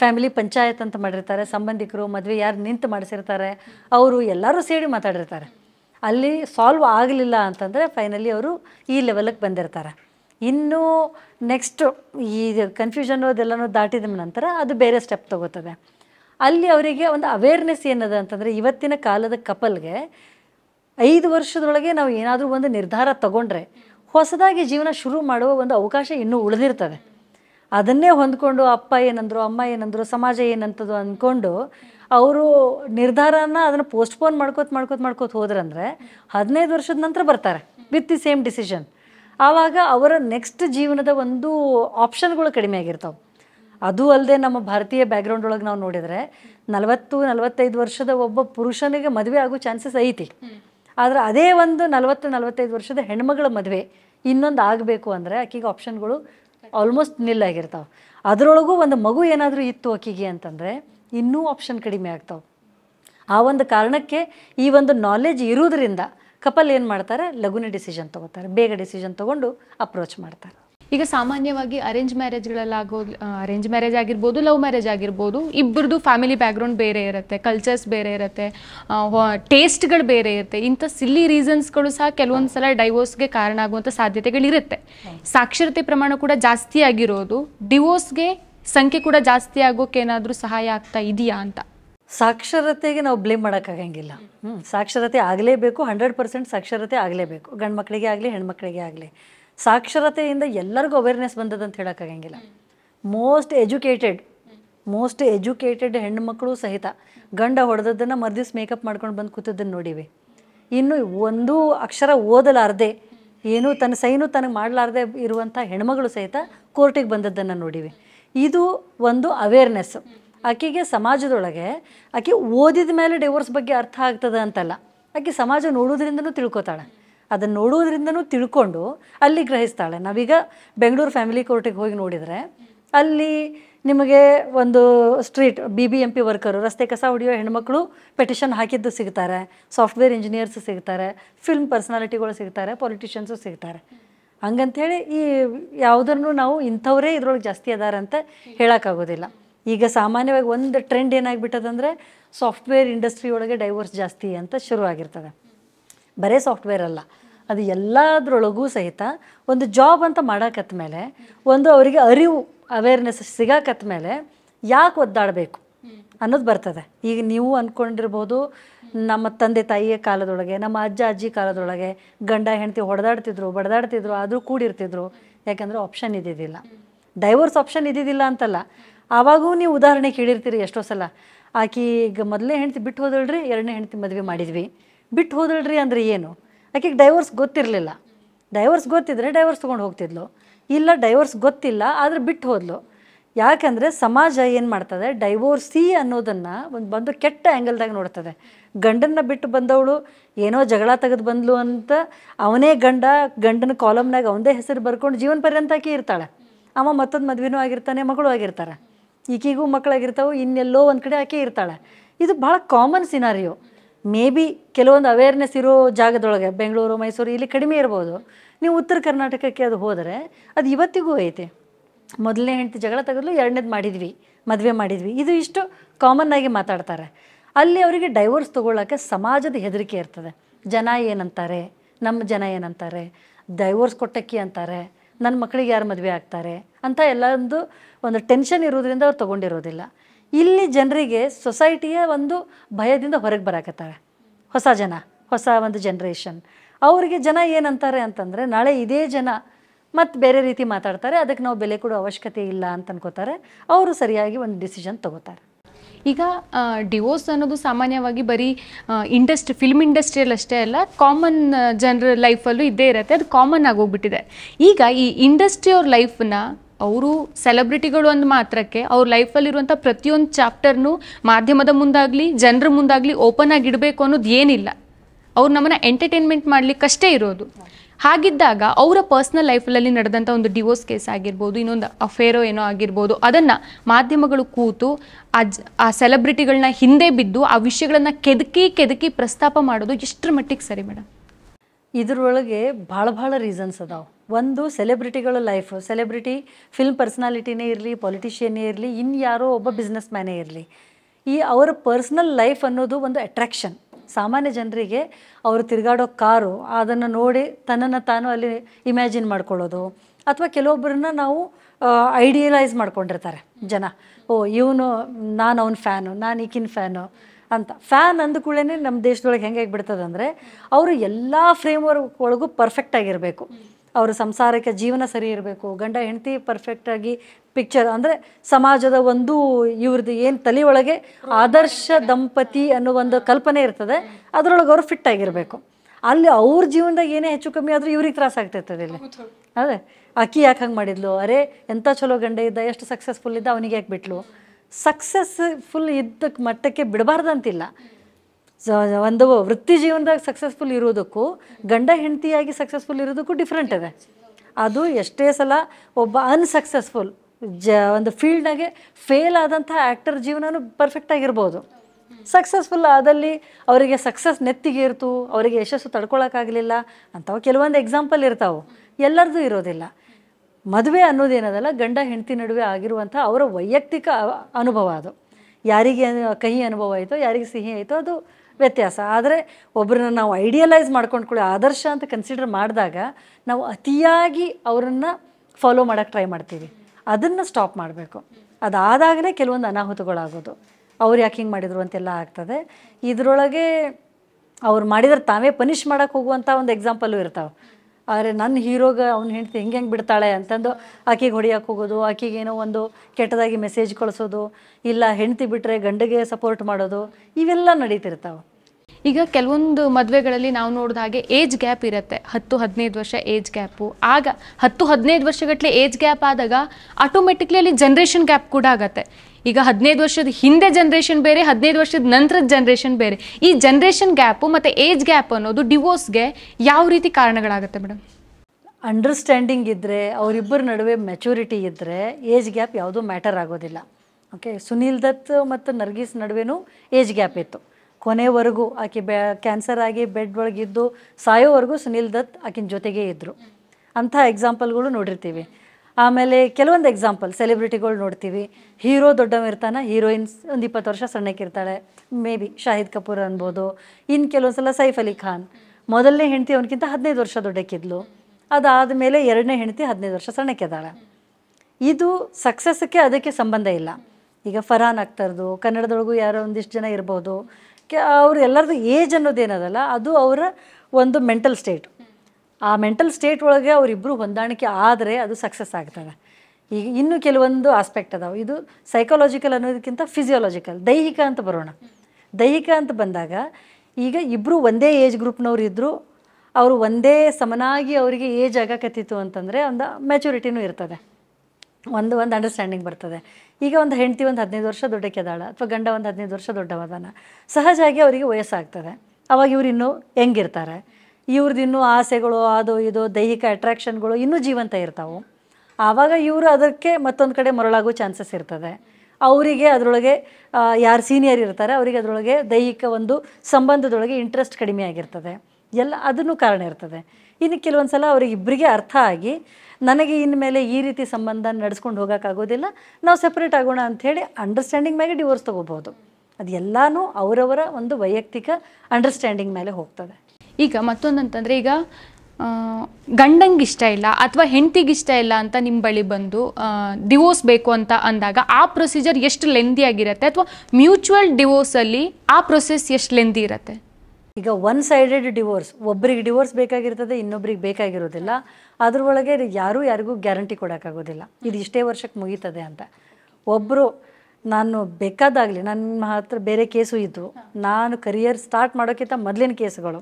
ಫ್ಯಾಮಿಲಿ ಪಂಚಾಯತ್ ಅಂತ ಮಾಡಿರ್ತಾರೆ ಸಂಬಂಧಿಕರು ಮದುವೆ ಯಾರು ನಿಂತು ಮಾಡಿಸಿರ್ತಾರೆ ಅವರು ಎಲ್ಲರೂ ಸೇರಿ ಮಾತಾಡಿರ್ತಾರೆ ಅಲ್ಲಿ ಸಾಲ್ವ್ ಆಗಲಿಲ್ಲ ಅಂತಂದರೆ ಫೈನಲಿ ಅವರು ಈ ಲೆವೆಲ್ಗೆ ಬಂದಿರ್ತಾರೆ ಇನ್ನೂ ನೆಕ್ಸ್ಟ್ ಈ ಕನ್ಫ್ಯೂಷನ್ ಅದೆಲ್ಲನೂ ದಾಟಿದ ನಂತರ ಅದು ಬೇರೆ ಸ್ಟೆಪ್ ತಗೋತದೆ ಅಲ್ಲಿ ಅವರಿಗೆ ಒಂದು ಅವೇರ್ನೆಸ್ ಏನದ ಅಂತಂದರೆ ಇವತ್ತಿನ ಕಾಲದ ಕಪಲ್ಗೆ ಐದು ವರ್ಷದೊಳಗೆ ನಾವು ಏನಾದರೂ ಒಂದು ನಿರ್ಧಾರ ತಗೊಂಡ್ರೆ ಹೊಸದಾಗಿ ಜೀವನ ಶುರು ಮಾಡುವ ಒಂದು ಅವಕಾಶ ಇನ್ನೂ ಉಳಿದಿರ್ತದೆ ಅದನ್ನೇ ಹೊಂದ್ಕೊಂಡು ಅಪ್ಪ ಏನಂದ್ರು ಅಮ್ಮ ಏನಂದ್ರು ಸಮಾಜ ಏನಂತದ್ದು ಅಂದ್ಕೊಂಡು ಅವರು ನಿರ್ಧಾರನ ಅದನ್ನು ಪೋಸ್ಟ್ಪೋನ್ ಮಾಡ್ಕೋತ ಮಾಡ್ಕೋತ್ ಮಾಡ್ಕೋತ ಹೋದ್ರಂದ್ರೆ ಹದಿನೈದು ವರ್ಷದ ನಂತರ ಬರ್ತಾರೆ ವಿತ್ ದಿ ಸೇಮ್ ಡಿಸಿಷನ್ ಆವಾಗ ಅವರ ನೆಕ್ಸ್ಟ್ ಜೀವನದ ಒಂದು ಆಪ್ಷನ್ಗಳು ಕಡಿಮೆ ಆಗಿರ್ತಾವೆ ಅದು ಅಲ್ಲದೆ ನಮ್ಮ ಭಾರತೀಯ ಬ್ಯಾಕ್ಗ್ರೌಂಡ್ ಒಳಗೆ ನಾವು ನೋಡಿದರೆ ನಲವತ್ತು ನಲವತ್ತೈದು ವರ್ಷದ ಒಬ್ಬ ಪುರುಷನಿಗೆ ಮದುವೆ ಆಗೋ ಚಾನ್ಸಸ್ ಐತಿ ಆದರೆ ಅದೇ ಒಂದು ನಲವತ್ತು ನಲವತ್ತೈದು ವರ್ಷದ ಹೆಣ್ಮಗಳ ಮದುವೆ ಇನ್ನೊಂದು ಆಗಬೇಕು ಅಂದರೆ ಆಕೆಗೆ ಆಪ್ಷನ್ಗಳು ಆಲ್ಮೋಸ್ಟ್ ನಿಲ್ಲಾಗಿರ್ತಾವೆ ಅದರೊಳಗೂ ಒಂದು ಮಗು ಏನಾದರೂ ಇತ್ತು ಆಕೆಗೆ ಅಂತಂದರೆ ಇನ್ನೂ ಆಪ್ಷನ್ ಕಡಿಮೆ ಆಗ್ತಾವೆ ಆ ಒಂದು ಕಾರಣಕ್ಕೆ ಈ ಒಂದು ನಾಲೆಜ್ ಇರುವುದರಿಂದ ಕಪಲ್ ಏನು ಮಾಡ್ತಾರೆ ಲಘುನೇ ಡಿಸಿಷನ್ ತೊಗೋತಾರೆ ಬೇಗ ಡಿಸಿಷನ್ ತೊಗೊಂಡು ಅಪ್ರೋಚ್ ಮಾಡ್ತಾರೆ ಈಗ ಸಾಮಾನ್ಯವಾಗಿ ಅರೇಂಜ್ ಮ್ಯಾರೇಜ್ಗಳಲ್ಲಾಗೋ ಅರೇಂಜ್ ಮ್ಯಾರೇಜ್ ಆಗಿರ್ಬೋದು ಲವ್ ಮ್ಯಾರೇಜ್ ಆಗಿರ್ಬೋದು ಇಬ್ಬರದು ಫ್ಯಾಮಿಲಿ ಬ್ಯಾಕ್ಗ್ರೌಂಡ್ ಬೇರೆ ಇರುತ್ತೆ ಕಲ್ಚರ್ಸ್ ಬೇರೆ ಇರುತ್ತೆ ಟೇಸ್ಟ್ಗಳು ಬೇರೆ ಇರುತ್ತೆ ಇಂಥ ಸಿಲ್ಲಿ ರೀಸನ್ಸ್ಗಳು ಸಹ ಕೆಲವೊಂದು ಸಲ ಡೈವೋರ್ಸ್ಗೆ ಕಾರಣ ಆಗುವಂಥ ಸಾಧ್ಯತೆಗಳಿರುತ್ತೆ ಸಾಕ್ಷರತೆ ಪ್ರಮಾಣ ಕೂಡ ಜಾಸ್ತಿ ಆಗಿರೋದು ಡಿವೋರ್ಸ್ಗೆ ಸಂಖ್ಯೆ ಕೂಡ ಜಾಸ್ತಿ ಆಗೋಕೆ ಏನಾದರೂ ಸಹಾಯ ಆಗ್ತಾ ಇದೆಯಾ ಅಂತ ಸಾಕ್ಷರತೆಗೆ ನಾವು ಬ್ಲೇಮ್ ಮಾಡೋಕ್ಕಾಗಂಗಿಲ್ಲ ಹ್ಞೂ ಸಾಕ್ಷರತೆ ಆಗಲೇಬೇಕು ಹಂಡ್ರೆಡ್ ಪರ್ಸೆಂಟ್ ಸಾಕ್ಷರತೆ ಆಗಲೇಬೇಕು ಗಂಡು ಮಕ್ಕಳಿಗೆ ಆಗಲಿ ಹೆಣ್ಮಕ್ಳಿಗೆ ಆಗಲಿ ಸಾಕ್ಷರತೆಯಿಂದ ಎಲ್ಲರಿಗೂ ಅವೇರ್ನೆಸ್ ಅಂತ ಹೇಳೋಕ್ಕಾಗಂಗಿಲ್ಲ ಮೋಸ್ಟ್ ಎಜುಕೇಟೆಡ್ ಮೋಸ್ಟ್ ಎಜುಕೇಟೆಡ್ ಹೆಣ್ಮಕ್ಳು ಸಹಿತ ಗಂಡ ಹೊಡೆದದ್ದನ್ನು ಮರ್ದಿವ್ಸ ಮೇಕಪ್ ಮಾಡ್ಕೊಂಡು ಬಂದು ಕೂತದ್ದನ್ನು ನೋಡಿವಿ ಇನ್ನು ಒಂದೂ ಅಕ್ಷರ ಓದಲಾರದೆ ಏನು ತನ್ನ ಸೈನು ತನಗೆ ಮಾಡಲಾರ್ದೆ ಇರುವಂಥ ಹೆಣ್ಮಗಳು ಸಹಿತ ಕೋರ್ಟಿಗೆ ಬಂದದ್ದನ್ನು ನೋಡಿವಿ ಇದು ಒಂದು ಅವೇರ್ನೆಸ್ ಆಕೆಗೆ ಸಮಾಜದೊಳಗೆ ಆಕೆ ಓದಿದ ಮೇಲೆ ಡಿವೋರ್ಸ್ ಬಗ್ಗೆ ಅರ್ಥ ಆಗ್ತದೆ ಅಂತಲ್ಲ ಆಕೆ ಸಮಾಜ ನೋಡೋದ್ರಿಂದನೂ ತಿಳ್ಕೊತಾಳೆ ಅದನ್ನು ನೋಡೋದ್ರಿಂದನೂ ತಿಳ್ಕೊಂಡು ಅಲ್ಲಿ ಗ್ರಹಿಸ್ತಾಳೆ ನಾವೀಗ ಬೆಂಗಳೂರು ಫ್ಯಾಮಿಲಿ ಕೋರ್ಟಿಗೆ ಹೋಗಿ ನೋಡಿದರೆ ಅಲ್ಲಿ ನಿಮಗೆ ಒಂದು street B B M P worker ರಸ್ತೆ ಕಸ ಹೊಡೆಯೋ ಹೆಣ್ಮಕ್ಳು ಪೆಟಿಷನ್ ಹಾಕಿದ್ದು ಸಿಗ್ತಾರೆ ಸಾಫ್ಟ್ವೇರ್ ಇಂಜಿನಿಯರ್ಸ್ ಸಿಗ್ತಾರೆ ಫಿಲ್ಮ್ ಪರ್ಸನಾಲಿಟಿಗಳು ಸಿಗ್ತಾರೆ ಪೊಲಿಟಿಷಿಯನ್ಸು ಸಿಗ್ತಾರೆ ಹಂಗಂಥೇಳಿ ಈ ಯಾವುದನ್ನು ನಾವು ಇಂಥವರೇ ಇದ್ರೊಳಗೆ ಜಾಸ್ತಿ ಅದಾರೆ ಅಂತ ಹೇಳೋಕ್ಕಾಗೋದಿಲ್ಲ ಈಗ ಸಾಮಾನ್ಯವಾಗಿ ಒಂದು ಟ್ರೆಂಡ್ ಏನಾಗಿಬಿಟ್ಟದಂದರೆ ಸಾಫ್ಟ್ವೇರ್ ಇಂಡಸ್ಟ್ರಿ ಒಳಗೆ ಡೈವರ್ಸ್ ಜಾಸ್ತಿ ಅಂತ ಶುರು ಆಗಿರ್ತದೆ ಬರೇ ಸಾಫ್ಟ್ವೇರ್ ಅಲ್ಲ ಅದು ಎಲ್ಲದರೊಳಗೂ ಸಹಿತ ಒಂದು ಜಾಬ್ ಅಂತ ಮಾಡಕತ್ತ ಮೇಲೆ ಒಂದು ಅವರಿಗೆ ಅರಿವು ಅವೇರ್ನೆಸ್ ಸಿಗಾಕತ್ತ ಮೇಲೆ ಯಾಕೆ ಒದ್ದಾಡಬೇಕು ಅನ್ನೋದು ಬರ್ತದೆ ಈಗ ನೀವು ಅಂದ್ಕೊಂಡಿರ್ಬೋದು ನಮ್ಮ ತಂದೆ ತಾಯಿಯ ಕಾಲದೊಳಗೆ ನಮ್ಮ ಅಜ್ಜ ಅಜ್ಜಿ ಕಾಲದೊಳಗೆ ಗಂಡ ಹೆಂಡತಿ ಹೊಡೆದಾಡ್ತಿದ್ರು ಬಡದಾಡ್ತಿದ್ರು ಆದರೂ ಕೂಡಿರ್ತಿದ್ರು ಯಾಕಂದರೆ ಆಪ್ಷನ್ ಇದ್ದಿದ್ದಿಲ್ಲ ಡೈವೋರ್ಸ್ ಆಪ್ಷನ್ ಇದ್ದಿದ್ದಿಲ್ಲ ಅಂತಲ್ಲ ಆವಾಗೂ ನೀವು ಉದಾಹರಣೆ ಕೇಳಿರ್ತೀರಿ ಎಷ್ಟೋ ಸಲ ಆಕಿ ಈಗ ಮೊದಲೇ ಹೆಂಡತಿ ಬಿಟ್ಟು ಹೋದಳ್ರಿ ಎರಡನೇ ಹೆಂಡತಿ ಮದುವೆ ಮಾಡಿದ್ವಿ ಬಿಟ್ಟು ಹೋದಳ್ರಿ ಅಂದರೆ ಏನು ಆಕೆಗೆ ಡೈವರ್ಸ್ ಗೊತ್ತಿರಲಿಲ್ಲ ಡೈವರ್ಸ್ ಗೊತ್ತಿದ್ರೆ ಡೈವರ್ಸ್ ತೊಗೊಂಡು ಹೋಗ್ತಿದ್ಲು ಇಲ್ಲ ಡೈವರ್ಸ್ ಗೊತ್ತಿಲ್ಲ ಆದರೆ ಬಿಟ್ಟು ಹೋದ್ಲು ಯಾಕಂದರೆ ಸಮಾಜ ಏನು ಮಾಡ್ತದೆ ಡೈವೋರ್ಸಿ ಅನ್ನೋದನ್ನು ಒಂದು ಬಂದು ಕೆಟ್ಟ ಆ್ಯಂಗಲ್ದಾಗ ನೋಡ್ತದೆ ಗಂಡನ್ನ ಬಿಟ್ಟು ಬಂದವಳು ಏನೋ ಜಗಳ ತೆಗೆದು ಬಂದ್ಲು ಅಂತ ಅವನೇ ಗಂಡ ಗಂಡನ ಕಾಲಮ್ನಾಗ ಅವನದೇ ಹೆಸರು ಬರ್ಕೊಂಡು ಜೀವನ ಪರ್ಯಂತ ಆಕೆ ಇರ್ತಾಳೆ ಅವ ಮತ್ತೊಂದು ಮದುವೆನೂ ಆಗಿರ್ತಾನೆ ಮಗಳು ಆಗಿರ್ತಾರೆ ಈಕಿಗೂ ಮಕ್ಕಳಾಗಿರ್ತಾವೆ ಇನ್ನೆಲ್ಲೋ ಒಂದು ಕಡೆ ಆಕೆ ಇರ್ತಾಳೆ ಇದು ಭಾಳ ಕಾಮನ್ ಸಿನಾರಿಯೋ ಮೇ ಬಿ ಕೆಲವೊಂದು ಅವೇರ್ನೆಸ್ ಇರೋ ಜಾಗದೊಳಗೆ ಬೆಂಗಳೂರು ಮೈಸೂರು ಇಲ್ಲಿ ಕಡಿಮೆ ಇರ್ಬೋದು ನೀವು ಉತ್ತರ ಕರ್ನಾಟಕಕ್ಕೆ ಅದು ಹೋದರೆ ಅದು ಇವತ್ತಿಗೂ ಐತೆ ಮೊದಲನೇ ಹೆಂಡತಿ ಜಗಳ ತೆಗೆದು ಎರಡನೇದು ಮಾಡಿದ್ವಿ ಮದುವೆ ಮಾಡಿದ್ವಿ ಇದು ಇಷ್ಟು ಕಾಮನ್ ಆಗಿ ಮಾತಾಡ್ತಾರೆ ಅಲ್ಲಿ ಅವರಿಗೆ ಡೈವೋರ್ಸ್ ತೊಗೊಳ್ಳೋಕ್ಕೆ ಸಮಾಜದ ಹೆದರಿಕೆ ಇರ್ತದೆ ಜನ ಏನಂತಾರೆ ನಮ್ಮ ಜನ ಏನಂತಾರೆ ಡೈವೋರ್ಸ್ ಕೊಟ್ಟಕ್ಕಿ ಅಂತಾರೆ ನನ್ನ ಮಕ್ಕಳಿಗೆ ಯಾರು ಮದುವೆ ಆಗ್ತಾರೆ ಅಂತ ಎಲ್ಲ ಒಂದು ಟೆನ್ಷನ್ ಇರೋದ್ರಿಂದ ಅವ್ರು ತೊಗೊಂಡಿರೋದಿಲ್ಲ ಇಲ್ಲಿ ಜನರಿಗೆ ಸೊಸೈಟಿಯ ಒಂದು ಭಯದಿಂದ ಹೊರಗೆ ಬರಾಕತ್ತಾರೆ ಹೊಸ ಜನ ಹೊಸ ಒಂದು ಜನ್ರೇಷನ್ ಅವರಿಗೆ ಜನ ಏನಂತಾರೆ ಅಂತಂದರೆ ನಾಳೆ ಇದೇ ಜನ ಮತ್ತು ಬೇರೆ ರೀತಿ ಮಾತಾಡ್ತಾರೆ ಅದಕ್ಕೆ ನಾವು ಬೆಲೆ ಕೊಡೋ ಅವಶ್ಯಕತೆ ಇಲ್ಲ ಅಂತ ಅನ್ಕೋತಾರೆ ಅವರು ಸರಿಯಾಗಿ ಒಂದು ಡಿಸಿಷನ್ ತಗೋತಾರೆ ಈಗ ಡಿವೋರ್ಸ್ ಅನ್ನೋದು ಸಾಮಾನ್ಯವಾಗಿ ಬರೀ ಇಂಡಸ್ಟ್ರಿ ಫಿಲ್ಮ್ ಇಂಡಸ್ಟ್ರಿಯಲ್ಲಿ ಅಷ್ಟೇ ಅಲ್ಲ ಕಾಮನ್ ಜನರ ಲೈಫಲ್ಲೂ ಇದ್ದೇ ಇರುತ್ತೆ ಅದು ಕಾಮನ್ ಆಗೋಗ್ಬಿಟ್ಟಿದೆ ಈಗ ಈ ಇಂಡಸ್ಟ್ರಿ ಅವ್ರ ಲೈಫನ್ನ ಅವರು ಸೆಲೆಬ್ರಿಟಿಗಳು ಅಂದ ಮಾತ್ರಕ್ಕೆ ಅವ್ರ ಲೈಫಲ್ಲಿರುವಂಥ ಪ್ರತಿಯೊಂದು ಚಾಪ್ಟರ್ನು ಮಾಧ್ಯಮದ ಮುಂದಾಗಲಿ ಜನರ ಮುಂದಾಗಲಿ ಓಪನ್ ಆಗಿಡಬೇಕು ಅನ್ನೋದು ಏನಿಲ್ಲ ಅವ್ರು ನಮ್ಮನ್ನು ಎಂಟರ್ಟೈನ್ಮೆಂಟ್ ಮಾಡಲಿಕ್ಕಷ್ಟೇ ಇರೋದು ಹಾಗಿದ್ದಾಗ ಅವರ ಪರ್ಸ್ನಲ್ ಲೈಫಲ್ಲಿ ನಡೆದಂಥ ಒಂದು ಡಿವೋರ್ಸ್ ಕೇಸ್ ಆಗಿರ್ಬೋದು ಇನ್ನೊಂದು ಅಫೇರೋ ಏನೋ ಆಗಿರ್ಬೋದು ಅದನ್ನು ಮಾಧ್ಯಮಗಳು ಕೂತು ಅಜ್ ಆ ಸೆಲೆಬ್ರಿಟಿಗಳನ್ನ ಹಿಂದೆ ಬಿದ್ದು ಆ ವಿಷಯಗಳನ್ನು ಕೆದಕಿ ಕೆದಕಿ ಪ್ರಸ್ತಾಪ ಮಾಡೋದು ಎಷ್ಟರ ಮಟ್ಟಿಗೆ ಸರಿ ಮೇಡಮ್ ಇದರೊಳಗೆ ಭಾಳ ಭಾಳ ರೀಸನ್ಸ್ ಅದಾವೆ ಒಂದು ಸೆಲೆಬ್ರಿಟಿಗಳ ಲೈಫ್ ಸೆಲೆಬ್ರಿಟಿ ಫಿಲ್ಮ್ ಪರ್ಸ್ನಾಲಿಟಿನೇ ಇರಲಿ ಪೊಲಿಟಿಷಿಯನ್ನೇ ಇರಲಿ ಯಾರೋ ಒಬ್ಬ ಬಿಸ್ನೆಸ್ ಮ್ಯಾನೇ ಇರಲಿ ಈ ಅವರ ಪರ್ಸ್ನಲ್ ಲೈಫ್ ಅನ್ನೋದು ಒಂದು ಅಟ್ರಾಕ್ಷನ್ ಸಾಮಾನ್ಯ ಜನರಿಗೆ ಅವರು ತಿರುಗಾಡೋ ಕಾರು ಅದನ್ನು ನೋಡಿ ತನ್ನನ್ನು ತಾನು ಅಲ್ಲಿ ಇಮ್ಯಾಜಿನ್ ಮಾಡ್ಕೊಳ್ಳೋದು ಅಥವಾ ಕೆಲವೊಬ್ಬರನ್ನ ನಾವು ಐಡಿಯಲೈಸ್ ಮಾಡ್ಕೊಂಡಿರ್ತಾರೆ ಜನ ಓ ಇವನು ನಾನು ಅವನ ಫ್ಯಾನು ನಾನು ಈಕಿನ ಫ್ಯಾನು ಅಂತ ಫ್ಯಾನ್ ಅಂದ ಕೂಡಲೇ ನಮ್ಮ ದೇಶದೊಳಗೆ ಹೆಂಗೆ ಅಂದರೆ ಅವರು ಎಲ್ಲ ಫ್ರೇಮ್ ವರ್ಕ್ ಒಳಗೂ ಪರ್ಫೆಕ್ಟ್ ಆಗಿರಬೇಕು ಅವರು ಸಂಸಾರಕ್ಕೆ ಜೀವನ ಸರಿ ಇರಬೇಕು ಗಂಡ ಹೆಂಡತಿ ಪರ್ಫೆಕ್ಟಾಗಿ ಪಿಕ್ಚರ್ ಅಂದರೆ ಸಮಾಜದ ಒಂದು ಇವ್ರದ್ದು ಏನು ತಲೆಯೊಳಗೆ ಆದರ್ಶ ದಂಪತಿ ಅನ್ನೋ ಒಂದು ಕಲ್ಪನೆ ಇರ್ತದೆ ಅದರೊಳಗೆ ಅವರು ಫಿಟ್ ಆಗಿರಬೇಕು ಅಲ್ಲಿ ಅವ್ರ ಜೀವನದಾಗ ಏನೇ ಹೆಚ್ಚು ಕಮ್ಮಿ ಆದರೂ ಇವ್ರಿಗೆ ತ್ರಾಸ ಆಗ್ತಿರ್ತದೆ ಇಲ್ಲಿ ಅದೇ ಅಕ್ಕಿ ಯಾಕೆ ಹಂಗೆ ಮಾಡಿದ್ಲು ಅರೆ ಎಂಥ ಚಲೋ ಗಂಡ ಇದ್ದ ಎಷ್ಟು ಸಕ್ಸಸ್ಫುಲ್ ಇದ್ದ ಅವನಿಗೆ ಯಾಕೆ ಬಿಟ್ಲು ಸಕ್ಸಸ್ಫುಲ್ ಇದ್ದಕ್ಕೆ ಮಟ್ಟಕ್ಕೆ ಬಿಡಬಾರ್ದಂತಿಲ್ಲ ಒಂದು ವೃತ್ತಿ ಜೀವನದಾಗ ಸಕ್ಸಸ್ಫುಲ್ ಇರೋದಕ್ಕೂ ಗಂಡ ಹೆಂಡತಿಯಾಗಿ ಸಕ್ಸಸ್ಫುಲ್ ಇರೋದಕ್ಕೂ ಡಿಫ್ರೆಂಟ್ ಇದೆ ಅದು ಎಷ್ಟೇ ಸಲ ಒಬ್ಬ ಅನ್ಸಕ್ಸಸ್ಫುಲ್ ಜ ಒಂದು ಫೀಲ್ಡ್ನಾಗೆ ಫೇಲ್ ಆದಂಥ ಆ್ಯಕ್ಟರ್ ಪರ್ಫೆಕ್ಟ್ ಪರ್ಫೆಕ್ಟಾಗಿರ್ಬೋದು ಸಕ್ಸಸ್ಫುಲ್ ಆದಲ್ಲಿ ಅವರಿಗೆ ಸಕ್ಸಸ್ ನೆತ್ತಿಗೆ ಇರ್ತು ಅವರಿಗೆ ಯಶಸ್ಸು ತಡ್ಕೊಳಕ್ಕಾಗಲಿಲ್ಲ ಅಂಥವು ಕೆಲವೊಂದು ಎಕ್ಸಾಂಪಲ್ ಇರ್ತಾವೆ ಎಲ್ಲರದ್ದು ಇರೋದಿಲ್ಲ ಮದುವೆ ಅನ್ನೋದೇನದಲ್ಲ ಗಂಡ ಹೆಂಡತಿ ನಡುವೆ ಆಗಿರುವಂಥ ಅವರ ವೈಯಕ್ತಿಕ ಅನುಭವ ಅದು ಯಾರಿಗೆ ಕಹಿ ಅನುಭವ ಆಯಿತೋ ಯಾರಿಗೆ ಸಿಹಿ ಆಯಿತೋ ಅದು ವ್ಯತ್ಯಾಸ ಆದರೆ ಒಬ್ಬರನ್ನ ನಾವು ಐಡಿಯಲೈಸ್ ಮಾಡ್ಕೊಂಡ್ಕೊಳ್ಳಿ ಆದರ್ಶ ಅಂತ ಕನ್ಸಿಡರ್ ಮಾಡಿದಾಗ ನಾವು ಅತಿಯಾಗಿ ಅವರನ್ನು ಫಾಲೋ ಮಾಡೋಕ್ಕೆ ಟ್ರೈ ಮಾಡ್ತೀವಿ ಅದನ್ನು ಸ್ಟಾಪ್ ಮಾಡಬೇಕು ಅದಾದಾಗಲೇ ಕೆಲವೊಂದು ಅನಾಹುತಗಳಾಗೋದು ಅವ್ರು ಯಾಕೆ ಹಿಂಗೆ ಮಾಡಿದರು ಅಂತೆಲ್ಲ ಆಗ್ತದೆ ಇದರೊಳಗೆ ಅವ್ರು ಮಾಡಿದ್ರೆ ತಾವೇ ಪನಿಷ್ ಮಾಡೋಕ್ಕೆ ಹೋಗುವಂಥ ಒಂದು ಎಕ್ಸಾಂಪಲ್ಲು ಇರ್ತಾವೆ ಆದರೆ ನನ್ನ ಹೀರೋಗ ಅವ್ನು ಹೆಂಡತಿ ಹೆಂಗೆ ಹೆಂಗೆ ಬಿಡ್ತಾಳೆ ಅಂತಂದು ಆಕೆಗೆ ಹೊಡಿಯಕ್ಕೆ ಹೋಗೋದು ಆಕೆಗೇನೋ ಒಂದು ಕೆಟ್ಟದಾಗಿ ಮೆಸೇಜ್ ಕಳಿಸೋದು ಇಲ್ಲ ಹೆಂಡ್ತಿ ಬಿಟ್ಟರೆ ಗಂಡಗೆ ಸಪೋರ್ಟ್ ಮಾಡೋದು ಇವೆಲ್ಲ ನಡೀತಿರ್ತಾವೆ ಈಗ ಕೆಲವೊಂದು ಮದುವೆಗಳಲ್ಲಿ ನಾವು ನೋಡಿದ ಹಾಗೆ ಏಜ್ ಗ್ಯಾಪ್ ಇರುತ್ತೆ ಹತ್ತು ಹದಿನೈದು ವರ್ಷ ಏಜ್ ಗ್ಯಾಪು ಆಗ ಹತ್ತು ಹದಿನೈದು ವರ್ಷಗಟ್ಟಲೆ ಏಜ್ ಗ್ಯಾಪ್ ಆದಾಗ ಆಟೋಮೆಟಿಕ್ಲಿ ಅಲ್ಲಿ ಜನ್ರೇಷನ್ ಗ್ಯಾಪ್ ಕೂಡ ಆಗತ್ತೆ ಈಗ ಹದಿನೈದು ವರ್ಷದ ಹಿಂದೆ ಜನ್ರೇಷನ್ ಬೇರೆ ಹದಿನೈದು ವರ್ಷದ ನಂತರದ ಜನ್ರೇಷನ್ ಬೇರೆ ಈ ಜನ್ರೇಷನ್ ಗ್ಯಾಪು ಮತ್ತು ಏಜ್ ಗ್ಯಾಪ್ ಅನ್ನೋದು ಡಿವೋರ್ಸ್ಗೆ ಯಾವ ರೀತಿ ಕಾರಣಗಳಾಗುತ್ತೆ ಮೇಡಮ್ ಅಂಡರ್ಸ್ಟ್ಯಾಂಡಿಂಗ್ ಇದ್ದರೆ ಅವರಿಬ್ಬರ ನಡುವೆ ಮೆಚುರಿಟಿ ಇದ್ದರೆ ಏಜ್ ಗ್ಯಾಪ್ ಯಾವುದೂ ಮ್ಯಾಟರ್ ಆಗೋದಿಲ್ಲ ಓಕೆ ಸುನೀಲ್ ದತ್ ಮತ್ತು ನರ್ಗೀಸ್ ನಡುವೆನೂ ಏಜ್ ಗ್ಯಾಪ್ ಇತ್ತು ಕೊನೆವರೆಗೂ ಆಕೆ ಬೆ ಕ್ಯಾನ್ಸರ್ ಆಗಿ ಬೆಡ್ ಒಳಗಿದ್ದು ಸಾಯೋವರೆಗೂ ಸುನೀಲ್ ದತ್ ಆಕಿನ ಜೊತೆಗೇ ಇದ್ದರು ಅಂಥ ಎಕ್ಸಾಂಪಲ್ಗಳು ನೋಡಿರ್ತೀವಿ ಆಮೇಲೆ ಕೆಲವೊಂದು ಎಕ್ಸಾಂಪಲ್ ಸೆಲೆಬ್ರಿಟಿಗಳು ನೋಡ್ತೀವಿ ಹೀರೋ ದೊಡ್ಡವಿರ್ತಾನೆ ಹೀರೋಯಿನ್ಸ್ ಒಂದು ಇಪ್ಪತ್ತು ವರ್ಷ ಸಣ್ಣಕ್ಕಿರ್ತಾಳೆ ಮೇ ಬಿ ಶಾಹಿದ್ ಕಪೂರ್ ಅನ್ಬೋದು ಇನ್ನು ಕೆಲವೊಂದು ಸಲ ಸೈಫ್ ಅಲಿ ಖಾನ್ ಮೊದಲನೇ ಹೆಂಡತಿ ಅವನಕ್ಕಿಂತ ಹದಿನೈದು ವರ್ಷ ದೊಡ್ಡಕ್ಕಿದ್ಲು ಅದಾದ ಮೇಲೆ ಎರಡನೇ ಹೆಂಡತಿ ಹದಿನೈದು ವರ್ಷ ಸಣ್ಣಕ್ಕಿದ್ದಾಳೆ ಇದು ಸಕ್ಸಸ್ಗೆ ಅದಕ್ಕೆ ಸಂಬಂಧ ಇಲ್ಲ ಈಗ ಫರಾನ್ ಆಗ್ತಾರ್ದು ಕನ್ನಡದೊಳಗೂ ಯಾರೋ ಒಂದಿಷ್ಟು ಜನ ಇರ್ಬೋದು ಕೆ ಅವ್ರು ಎಲ್ಲರದ್ದು ಏಜ್ ಅನ್ನೋದೇನದಲ್ಲ ಅದು ಅವರ ಒಂದು ಮೆಂಟಲ್ ಸ್ಟೇಟ್ ಆ ಮೆಂಟಲ್ ಸ್ಟೇಟ್ ಒಳಗೆ ಅವರಿಬ್ಬರು ಹೊಂದಾಣಿಕೆ ಆದರೆ ಅದು ಸಕ್ಸಸ್ ಆಗ್ತದೆ ಈಗ ಇನ್ನೂ ಕೆಲವೊಂದು ಆಸ್ಪೆಕ್ಟ್ ಅದಾವೆ ಇದು ಸೈಕಾಲಜಿಕಲ್ ಅನ್ನೋದಕ್ಕಿಂತ ಫಿಸಿಯೋಲಾಜಿಕಲ್ ದೈಹಿಕ ಅಂತ ಬರೋಣ ದೈಹಿಕ ಅಂತ ಬಂದಾಗ ಈಗ ಇಬ್ಬರು ಒಂದೇ ಏಜ್ ಗ್ರೂಪ್ನವ್ರು ಇದ್ದರು ಅವರು ಒಂದೇ ಸಮನಾಗಿ ಅವರಿಗೆ ಏಜ್ ಆಗಕತ್ತಿತ್ತು ಅಂತಂದರೆ ಒಂದು ಮೆಚುರಿಟಿನೂ ಇರ್ತದೆ ಒಂದು ಒಂದು ಅಂಡರ್ಸ್ಟ್ಯಾಂಡಿಂಗ್ ಬರ್ತದೆ ಈಗ ಒಂದು ಹೆಂಡತಿ ಒಂದು ಹದಿನೈದು ವರ್ಷ ದೊಡ್ಡ ಕೆದಾಳ ಅಥವಾ ಗಂಡ ಒಂದು ಹದಿನೈದು ವರ್ಷ ದೊಡ್ಡವಾದಾನ ಸಹಜವಾಗಿ ಅವರಿಗೆ ವಯಸ್ಸಾಗ್ತದೆ ಅವಾಗ ಇವರು ಇನ್ನೂ ಹೆಂಗಿರ್ತಾರೆ ಇನ್ನೂ ಆಸೆಗಳು ಅದು ಇದು ದೈಹಿಕ ಅಟ್ರಾಕ್ಷನ್ಗಳು ಇನ್ನೂ ಜೀವಂತ ಇರ್ತಾವೆ ಆವಾಗ ಇವರು ಅದಕ್ಕೆ ಮತ್ತೊಂದು ಕಡೆ ಮರಳಾಗೋ ಚಾನ್ಸಸ್ ಇರ್ತದೆ ಅವರಿಗೆ ಅದರೊಳಗೆ ಯಾರು ಸೀನಿಯರ್ ಇರ್ತಾರೆ ಅವರಿಗೆ ಅದರೊಳಗೆ ದೈಹಿಕ ಒಂದು ಸಂಬಂಧದೊಳಗೆ ಇಂಟ್ರೆಸ್ಟ್ ಕಡಿಮೆ ಆಗಿರ್ತದೆ ಎಲ್ಲ ಅದನ್ನು ಕಾರಣ ಇರ್ತದೆ ಇನ್ನು ಕೆಲವೊಂದು ಸಲ ಇಬ್ಬರಿಗೆ ಅರ್ಥ ಆಗಿ ನನಗೆ ಇನ್ಮೇಲೆ ಈ ರೀತಿ ಸಂಬಂಧ ನಡೆಸ್ಕೊಂಡು ಹೋಗೋಕ್ಕಾಗೋದಿಲ್ಲ ನಾವು ಸಪ್ರೇಟ್ ಆಗೋಣ ಅಂಥೇಳಿ ಅಂಡರ್ಸ್ಟ್ಯಾಂಡಿಂಗ್ ಮೇಲೆ ಡಿವೋರ್ಸ್ ತೊಗೋಬೋದು ಅದೆಲ್ಲನೂ ಅವರವರ ಒಂದು ವೈಯಕ್ತಿಕ ಅಂಡರ್ಸ್ಟ್ಯಾಂಡಿಂಗ್ ಮೇಲೆ ಹೋಗ್ತದೆ ಈಗ ಮತ್ತೊಂದಂತಂದರೆ ಈಗ ಗಂಡಂಗೆ ಇಷ್ಟ ಇಲ್ಲ ಅಥವಾ ಹೆಂಡತಿಗೆ ಇಷ್ಟ ಇಲ್ಲ ಅಂತ ನಿಮ್ಮ ಬಳಿ ಬಂದು ಡಿವೋರ್ಸ್ ಬೇಕು ಅಂತ ಅಂದಾಗ ಆ ಪ್ರೊಸೀಜರ್ ಎಷ್ಟು ಲೆಂದಿ ಆಗಿರುತ್ತೆ ಅಥವಾ ಮ್ಯೂಚುವಲ್ ಡಿವೋರ್ಸಲ್ಲಿ ಆ ಪ್ರೊಸೆಸ್ ಎಷ್ಟು ಲೆಂದಿ ಇರುತ್ತೆ ಈಗ ಒನ್ ಸೈಡೆಡ್ ಡಿವೋರ್ಸ್ ಒಬ್ಬರಿಗೆ ಡಿವೋರ್ಸ್ ಬೇಕಾಗಿರ್ತದೆ ಇನ್ನೊಬ್ರಿಗೆ ಬೇಕಾಗಿರೋದಿಲ್ಲ ಅದರೊಳಗೆ ಯಾರೂ ಯಾರಿಗೂ ಗ್ಯಾರಂಟಿ ಕೊಡೋಕ್ಕಾಗೋದಿಲ್ಲ ಇದು ಇಷ್ಟೇ ವರ್ಷಕ್ಕೆ ಮುಗೀತದೆ ಅಂತ ಒಬ್ಬರು ನಾನು ಬೇಕಾದಾಗಲಿ ನನ್ನ ಹತ್ರ ಬೇರೆ ಕೇಸು ಇದ್ದವು ನಾನು ಕರಿಯರ್ ಸ್ಟಾರ್ಟ್ ಮಾಡೋಕ್ಕಿಂತ ಮೊದಲಿನ ಕೇಸುಗಳು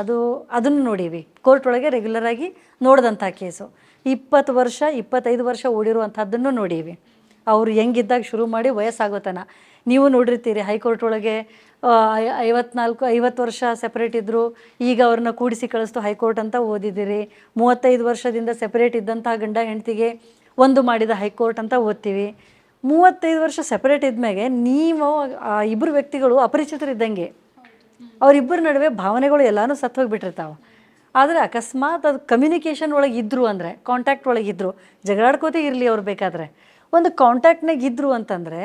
ಅದು ಅದನ್ನು ನೋಡೀವಿ ಕೋರ್ಟ್ ಒಳಗೆ ರೆಗ್ಯುಲರ್ ಆಗಿ ನೋಡಿದಂಥ ಕೇಸು ಇಪ್ಪತ್ತು ವರ್ಷ ಇಪ್ಪತ್ತೈದು ವರ್ಷ ಓಡಿರುವಂಥದ್ದನ್ನು ನೋಡೀವಿ ಅವರು ಹೆಂಗಿದ್ದಾಗ ಶುರು ಮಾಡಿ ವಯಸ್ಸಾಗೋತನ ನೀವು ನೋಡಿರ್ತೀರಿ ಹೈಕೋರ್ಟ್ ಒಳಗೆ ಐವತ್ನಾಲ್ಕು ಐವತ್ತು ವರ್ಷ ಸೆಪ್ರೇಟ್ ಇದ್ದರು ಈಗ ಅವ್ರನ್ನ ಕೂಡಿಸಿ ಕಳಿಸ್ತು ಹೈಕೋರ್ಟ್ ಅಂತ ಓದಿದ್ದೀರಿ ಮೂವತ್ತೈದು ವರ್ಷದಿಂದ ಸೆಪ್ರೇಟ್ ಇದ್ದಂಥ ಗಂಡ ಹೆಂಡ್ತಿಗೆ ಒಂದು ಮಾಡಿದ ಹೈಕೋರ್ಟ್ ಅಂತ ಓದ್ತೀವಿ ಮೂವತ್ತೈದು ವರ್ಷ ಸೆಪ್ರೇಟ್ ಮ್ಯಾಗೆ ನೀವು ಇಬ್ಬರು ವ್ಯಕ್ತಿಗಳು ಅಪರಿಚಿತರಿದ್ದಂಗೆ ಅವರಿಬ್ಬರ ನಡುವೆ ಭಾವನೆಗಳು ಎಲ್ಲನೂ ಸತ್ತೋಗಿಬಿಟ್ಟಿರ್ತಾವೆ ಆದರೆ ಅಕಸ್ಮಾತ್ ಅದು ಕಮ್ಯುನಿಕೇಷನ್ ಒಳಗೆ ಇದ್ದರು ಅಂದರೆ ಕಾಂಟ್ಯಾಕ್ಟ್ ಒಳಗೆ ಇದ್ದರು ಜಗಳಾಡ್ಕೋತೇ ಇರಲಿ ಅವ್ರು ಬೇಕಾದರೆ ಒಂದು ಕಾಂಟ್ಯಾಕ್ಟ್ನಾಗ ಇದ್ದರು ಅಂತಂದರೆ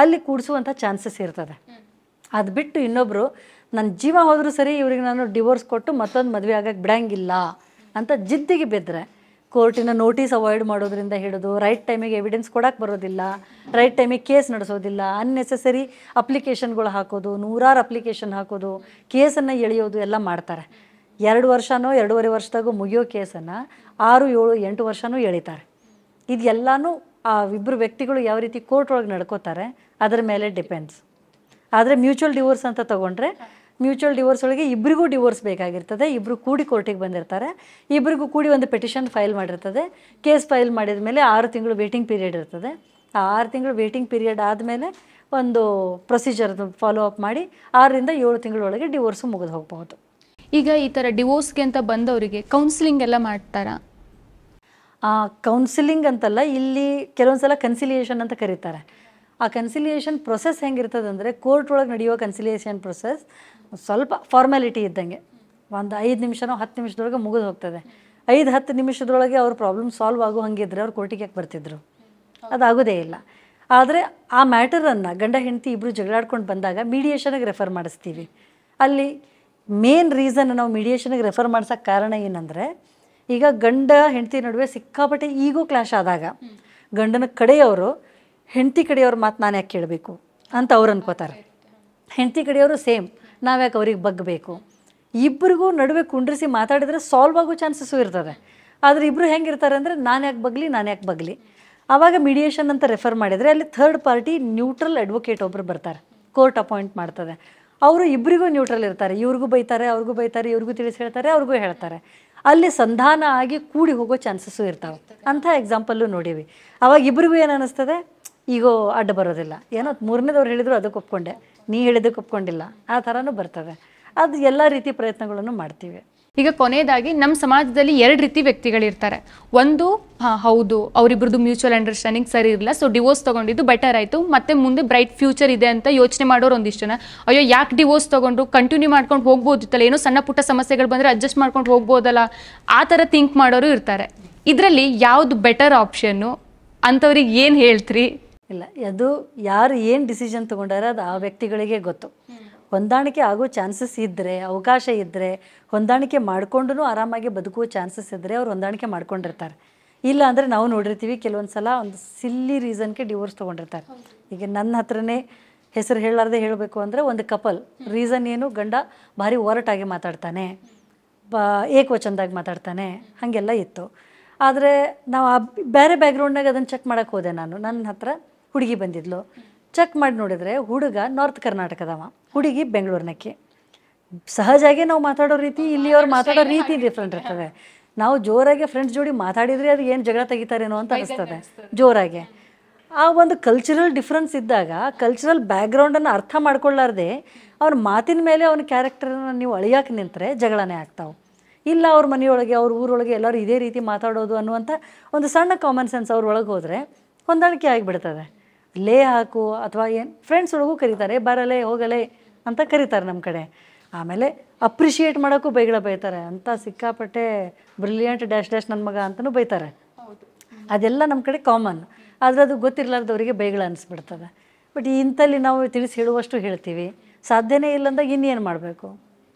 ಅಲ್ಲಿ ಕೂಡಿಸುವಂಥ ಚಾನ್ಸಸ್ ಇರ್ತದೆ ಅದು ಬಿಟ್ಟು ಇನ್ನೊಬ್ಬರು ನನ್ನ ಜೀವ ಹೋದರೂ ಸರಿ ಇವ್ರಿಗೆ ನಾನು ಡಿವೋರ್ಸ್ ಕೊಟ್ಟು ಮತ್ತೊಂದು ಮದುವೆ ಆಗಕ್ಕೆ ಬಿಡಂಗಿಲ್ಲ ಅಂತ ಜಿದ್ದಿಗೆ ಬಿದ್ದರೆ ಕೋರ್ಟಿನ ನೋಟಿಸ್ ಅವಾಯ್ಡ್ ಮಾಡೋದ್ರಿಂದ ಹಿಡಿದು ರೈಟ್ ಟೈಮಿಗೆ ಎವಿಡೆನ್ಸ್ ಕೊಡಕ್ಕೆ ಬರೋದಿಲ್ಲ ರೈಟ್ ಟೈಮಿಗೆ ಕೇಸ್ ನಡೆಸೋದಿಲ್ಲ ಅನ್ನೆಸೆಸರಿ ಅಪ್ಲಿಕೇಶನ್ಗಳು ಹಾಕೋದು ನೂರಾರು ಅಪ್ಲಿಕೇಶನ್ ಹಾಕೋದು ಕೇಸನ್ನು ಎಳೆಯೋದು ಎಲ್ಲ ಮಾಡ್ತಾರೆ ಎರಡು ವರ್ಷನೋ ಎರಡೂವರೆ ವರ್ಷದಾಗೂ ಮುಗಿಯೋ ಕೇಸನ್ನು ಆರು ಏಳು ಎಂಟು ವರ್ಷನೂ ಎಳಿತಾರೆ ಇದೆಲ್ಲನೂ ಆ ಇಬ್ಬರು ವ್ಯಕ್ತಿಗಳು ಯಾವ ರೀತಿ ಕೋರ್ಟ್ ಒಳಗೆ ನಡ್ಕೋತಾರೆ ಅದರ ಮೇಲೆ ಡಿಪೆಂಡ್ಸ್ ಆದರೆ ಮ್ಯೂಚುವಲ್ ಡಿವೋರ್ಸ್ ಅಂತ ತಗೊಂಡ್ರೆ ಮ್ಯೂಚುವಲ್ ಡಿವೋರ್ಸ್ ಒಳಗೆ ಇಬ್ಬರಿಗೂ ಡಿವೋರ್ಸ್ ಬೇಕಾಗಿರ್ತದೆ ಇಬ್ಬರು ಕೂಡಿ ಕೋರ್ಟಿಗೆ ಬಂದಿರ್ತಾರೆ ಇಬ್ಬರಿಗೂ ಕೂಡಿ ಒಂದು ಪೆಟಿಷನ್ ಫೈಲ್ ಮಾಡಿರ್ತದೆ ಕೇಸ್ ಫೈಲ್ ಮಾಡಿದ ಮೇಲೆ ಆರು ತಿಂಗಳು ವೇಟಿಂಗ್ ಪೀರಿಯಡ್ ಇರ್ತದೆ ಆ ಆರು ತಿಂಗಳು ವೇಟಿಂಗ್ ಪೀರಿಯಡ್ ಆದಮೇಲೆ ಒಂದು ಪ್ರೊಸೀಜರ್ ಫಾಲೋ ಅಪ್ ಮಾಡಿ ಆರರಿಂದ ಏಳು ತಿಂಗಳೊಳಗೆ ಡಿವೋರ್ಸು ಮುಗಿದು ಹೋಗಬಹುದು ಈಗ ಈ ಥರ ಡಿವೋರ್ಸ್ಗೆ ಅಂತ ಬಂದವರಿಗೆ ಕೌನ್ಸಿಲಿಂಗ್ ಎಲ್ಲ ಆ ಕೌನ್ಸಿಲಿಂಗ್ ಅಂತಲ್ಲ ಇಲ್ಲಿ ಕೆಲವೊಂದು ಸಲ ಕನ್ಸಿಲಿಯೇಷನ್ ಅಂತ ಕರೀತಾರೆ ಆ ಕನ್ಸಿಲಿಯೇಷನ್ ಪ್ರೊಸೆಸ್ ಹೆಂಗಿರ್ತದೆ ಅಂದರೆ ಕೋರ್ಟ್ ಒಳಗೆ ನಡೆಯುವ ಕನ್ಸಿಲಿಯೇಷನ್ ಪ್ರೊಸೆಸ್ ಸ್ವಲ್ಪ ಫಾರ್ಮ್ಯಾಲಿಟಿ ಇದ್ದಂಗೆ ಒಂದು ಐದು ನಿಮಿಷನೋ ಹತ್ತು ನಿಮಿಷದೊಳಗೆ ಮುಗಿದು ಹೋಗ್ತದೆ ಐದು ಹತ್ತು ನಿಮಿಷದೊಳಗೆ ಅವ್ರ ಪ್ರಾಬ್ಲಮ್ ಸಾಲ್ವ್ ಆಗೋ ಹಂಗಿದ್ರೆ ಅವ್ರು ಕೋರ್ಟಿಗೆ ಯಾಕೆ ಬರ್ತಿದ್ರು ಅದಾಗೋದೇ ಇಲ್ಲ ಆದರೆ ಆ ಮ್ಯಾಟರನ್ನು ಗಂಡ ಹೆಂಡತಿ ಇಬ್ಬರು ಜಗಳಾಡ್ಕೊಂಡು ಬಂದಾಗ ಮೀಡಿಯೇಷನಿಗೆ ರೆಫರ್ ಮಾಡಿಸ್ತೀವಿ ಅಲ್ಲಿ ಮೇನ್ ರೀಸನ್ ನಾವು ಮೀಡಿಯೇಷನಿಗೆ ರೆಫರ್ ಮಾಡ್ಸೋಕ್ಕೆ ಕಾರಣ ಏನಂದರೆ ಈಗ ಗಂಡ ಹೆಂಡತಿ ನಡುವೆ ಸಿಕ್ಕಾಪಟ್ಟೆ ಈಗೂ ಕ್ಲಾಶ್ ಆದಾಗ ಗಂಡನ ಕಡೆಯವರು ಹೆಂಡತಿ ಕಡೆಯವ್ರ ಮಾತು ನಾನು ಯಾಕೆ ಕೇಳಬೇಕು ಅಂತ ಅವ್ರು ಅನ್ಕೋತಾರೆ ಹೆಂಡತಿ ಕಡೆಯವರು ಸೇಮ್ ನಾವ್ಯಾಕೆ ಅವ್ರಿಗೆ ಬಗ್ಗಬೇಕು ಇಬ್ಬರಿಗೂ ನಡುವೆ ಕುಂಡ್ರಿಸಿ ಮಾತಾಡಿದರೆ ಸಾಲ್ವ್ ಆಗೋ ಚಾನ್ಸಸ್ಸು ಇರ್ತದೆ ಆದರೆ ಇಬ್ಬರು ಹೆಂಗಿರ್ತಾರೆ ಅಂದರೆ ನಾನು ಯಾಕೆ ಬಗ್ಲಿ ನಾನು ಯಾಕೆ ಬಗ್ಲಿ ಆವಾಗ ಮೀಡಿಯೇಷನ್ ಅಂತ ರೆಫರ್ ಮಾಡಿದರೆ ಅಲ್ಲಿ ಥರ್ಡ್ ಪಾರ್ಟಿ ನ್ಯೂಟ್ರಲ್ ಅಡ್ವೊಕೇಟ್ ಒಬ್ಬರು ಬರ್ತಾರೆ ಕೋರ್ಟ್ ಅಪಾಯಿಂಟ್ ಮಾಡ್ತದೆ ಅವರು ಇಬ್ಬರಿಗೂ ನ್ಯೂಟ್ರಲ್ ಇರ್ತಾರೆ ಇವ್ರಿಗೂ ಬೈತಾರೆ ಅವ್ರಿಗೂ ಬೈತಾರೆ ಇವ್ರಿಗೂ ತಿಳಿಸಿ ಹೇಳ್ತಾರೆ ಅವ್ರಿಗೂ ಹೇಳ್ತಾರೆ ಅಲ್ಲಿ ಸಂಧಾನ ಆಗಿ ಕೂಡಿ ಹೋಗೋ ಚಾನ್ಸಸ್ಸು ಇರ್ತಾವೆ ಅಂಥ ಎಕ್ಸಾಂಪಲ್ಲು ನೋಡೀವಿ ಅವಾಗ ಇಬ್ಬರಿಗೂ ಏನು ಅನ್ನಿಸ್ತದೆ ಈಗೋ ಅಡ್ಡ ಬರೋದಿಲ್ಲ ಏನೋ ಮೂರನೇದವ್ರು ಹೇಳಿದ್ರು ಅದಕ್ಕೆ ಒಪ್ಕೊಂಡೆ ನೀ ಹೇಳಿದಕ್ಕೆ ಒಪ್ಕೊಂಡಿಲ್ಲ ಆ ಥರನೂ ಬರ್ತವೆ ಅದು ಎಲ್ಲ ರೀತಿ ಪ್ರಯತ್ನಗಳನ್ನು ಮಾಡ್ತೀವಿ ಈಗ ಕೊನೆಯದಾಗಿ ನಮ್ಮ ಸಮಾಜದಲ್ಲಿ ಎರಡು ರೀತಿ ವ್ಯಕ್ತಿಗಳಿರ್ತಾರೆ ಒಂದು ಹೌದು ಅವರಿಬ್ರದ್ದು ಮ್ಯೂಚುವಲ್ ಅಂಡರ್ಸ್ಟ್ಯಾಂಡಿಂಗ್ ಸರಿ ಇರಲಿಲ್ಲ ಸೊ ಡಿವೋರ್ಸ್ ತೊಗೊಂಡಿದ್ದು ಬೆಟರ್ ಆಯಿತು ಮತ್ತೆ ಮುಂದೆ ಬ್ರೈಟ್ ಫ್ಯೂಚರ್ ಇದೆ ಅಂತ ಯೋಚನೆ ಮಾಡೋರು ಒಂದಿಷ್ಟು ಜನ ಅಯ್ಯೋ ಯಾಕೆ ಡಿವೋರ್ಸ್ ತೊಗೊಂಡು ಕಂಟಿನ್ಯೂ ಮಾಡ್ಕೊಂಡು ಹೋಗ್ಬೋದಿತ್ತಲ್ಲ ಏನೋ ಸಣ್ಣ ಪುಟ್ಟ ಸಮಸ್ಯೆಗಳು ಬಂದರೆ ಅಡ್ಜಸ್ಟ್ ಮಾಡ್ಕೊಂಡು ಹೋಗ್ಬೋದಲ್ಲ ಆ ಥರ ಥಿಂಕ್ ಮಾಡೋರು ಇರ್ತಾರೆ ಇದರಲ್ಲಿ ಯಾವುದು ಬೆಟರ್ ಆಪ್ಷನ್ನು ಅಂಥವ್ರಿಗೆ ಏನು ಹೇಳ್ತೀರಿ ಇಲ್ಲ ಅದು ಯಾರು ಏನು ಡಿಸಿಷನ್ ತೊಗೊಂಡಾರೆ ಅದು ಆ ವ್ಯಕ್ತಿಗಳಿಗೆ ಗೊತ್ತು ಹೊಂದಾಣಿಕೆ ಆಗೋ ಚಾನ್ಸಸ್ ಇದ್ದರೆ ಅವಕಾಶ ಇದ್ದರೆ ಹೊಂದಾಣಿಕೆ ಮಾಡಿಕೊಂಡು ಆರಾಮಾಗಿ ಬದುಕುವ ಚಾನ್ಸಸ್ ಇದ್ದರೆ ಅವ್ರು ಹೊಂದಾಣಿಕೆ ಮಾಡ್ಕೊಂಡಿರ್ತಾರೆ ಇಲ್ಲ ಅಂದರೆ ನಾವು ನೋಡಿರ್ತೀವಿ ಕೆಲವೊಂದು ಸಲ ಒಂದು ಸಿಲ್ಲಿ ರೀಸನ್ಗೆ ಡಿವೋರ್ಸ್ ತೊಗೊಂಡಿರ್ತಾರೆ ಈಗ ನನ್ನ ಹತ್ರನೇ ಹೆಸರು ಹೇಳಾರ್ದೆ ಹೇಳಬೇಕು ಅಂದರೆ ಒಂದು ಕಪಲ್ ರೀಸನ್ ಏನು ಗಂಡ ಭಾರಿ ಒರಟಾಗಿ ಮಾತಾಡ್ತಾನೆ ಬ ಏಕವಚನದಾಗಿ ಮಾತಾಡ್ತಾನೆ ಹಾಗೆಲ್ಲ ಇತ್ತು ಆದರೆ ನಾವು ಆ ಬೇರೆ ಬ್ಯಾಕ್ಗ್ರೌಂಡ್ನಾಗ ಅದನ್ನು ಚೆಕ್ ಮಾಡೋಕ್ಕೆ ಹೋದೆ ನಾನು ನನ್ನ ಹತ್ರ ಹುಡುಗಿ ಬಂದಿದ್ಲು ಚೆಕ್ ಮಾಡಿ ನೋಡಿದರೆ ಹುಡುಗ ನಾರ್ತ್ ಕರ್ನಾಟಕದವ ಹುಡುಗಿ ಬೆಂಗಳೂರಿನಕ್ಕೆ ಸಹಜಾಗಿ ನಾವು ಮಾತಾಡೋ ರೀತಿ ಇಲ್ಲಿಯವ್ರು ಮಾತಾಡೋ ರೀತಿ ಡಿಫ್ರೆಂಟ್ ಇರ್ತದೆ ನಾವು ಜೋರಾಗಿ ಫ್ರೆಂಡ್ಸ್ ಜೋಡಿ ಮಾತಾಡಿದರೆ ಅದು ಏನು ಜಗಳ ತೆಗಿತಾರೇನೋ ಅಂತ ಅನಿಸ್ತದೆ ಜೋರಾಗಿ ಆ ಒಂದು ಕಲ್ಚರಲ್ ಡಿಫ್ರೆನ್ಸ್ ಇದ್ದಾಗ ಕಲ್ಚರಲ್ ಬ್ಯಾಕ್ಗ್ರೌಂಡನ್ನು ಅರ್ಥ ಮಾಡ್ಕೊಳ್ಳಾರ್ದೆ ಅವ್ರ ಮಾತಿನ ಮೇಲೆ ಅವನ ಕ್ಯಾರೆಕ್ಟರ್ನ ನೀವು ಅಳಿಯೋಕೆ ನಿಂತರೆ ಜಗಳನೇ ಆಗ್ತಾವೆ ಇಲ್ಲ ಅವ್ರ ಮನೆಯೊಳಗೆ ಅವ್ರ ಊರೊಳಗೆ ಎಲ್ಲರೂ ಇದೇ ರೀತಿ ಮಾತಾಡೋದು ಅನ್ನುವಂಥ ಒಂದು ಸಣ್ಣ ಕಾಮನ್ ಸೆನ್ಸ್ ಅವ್ರ ಒಳಗೆ ಹೋದರೆ ಹೊಂದಾಣಿಕೆ ಆಗಿಬಿಡ್ತದೆ ಲೇ ಹಾಕು ಅಥವಾ ಏನು ಫ್ರೆಂಡ್ಸ್ ಒಳಗೂ ಕರೀತಾರೆ ಬರಲೆ ಹೋಗಲೆ ಅಂತ ಕರೀತಾರೆ ನಮ್ಮ ಕಡೆ ಆಮೇಲೆ ಅಪ್ರಿಷಿಯೇಟ್ ಮಾಡೋಕ್ಕೂ ಬೈಗಳ ಬೈತಾರೆ ಅಂತ ಸಿಕ್ಕಾಪಟ್ಟೆ ಬ್ರಿಲಿಯಂಟ್ ಡ್ಯಾಶ್ ಡ್ಯಾಶ್ ನನ್ನ ಮಗ ಅಂತಲೂ ಬೈತಾರೆ ಅದೆಲ್ಲ ನಮ್ಮ ಕಡೆ ಕಾಮನ್ ಆದರೆ ಅದು ಗೊತ್ತಿರಲಾರ್ದವರಿಗೆ ಬೈಗಳ ಅನಿಸ್ಬಿಡ್ತದೆ ಬಟ್ ಇಂಥಲ್ಲಿ ನಾವು ತಿಳಿಸಿ ಹೇಳುವಷ್ಟು ಹೇಳ್ತೀವಿ ಸಾಧ್ಯನೇ ಇಲ್ಲಂದಾಗ ಇನ್ನೇನು ಮಾಡಬೇಕು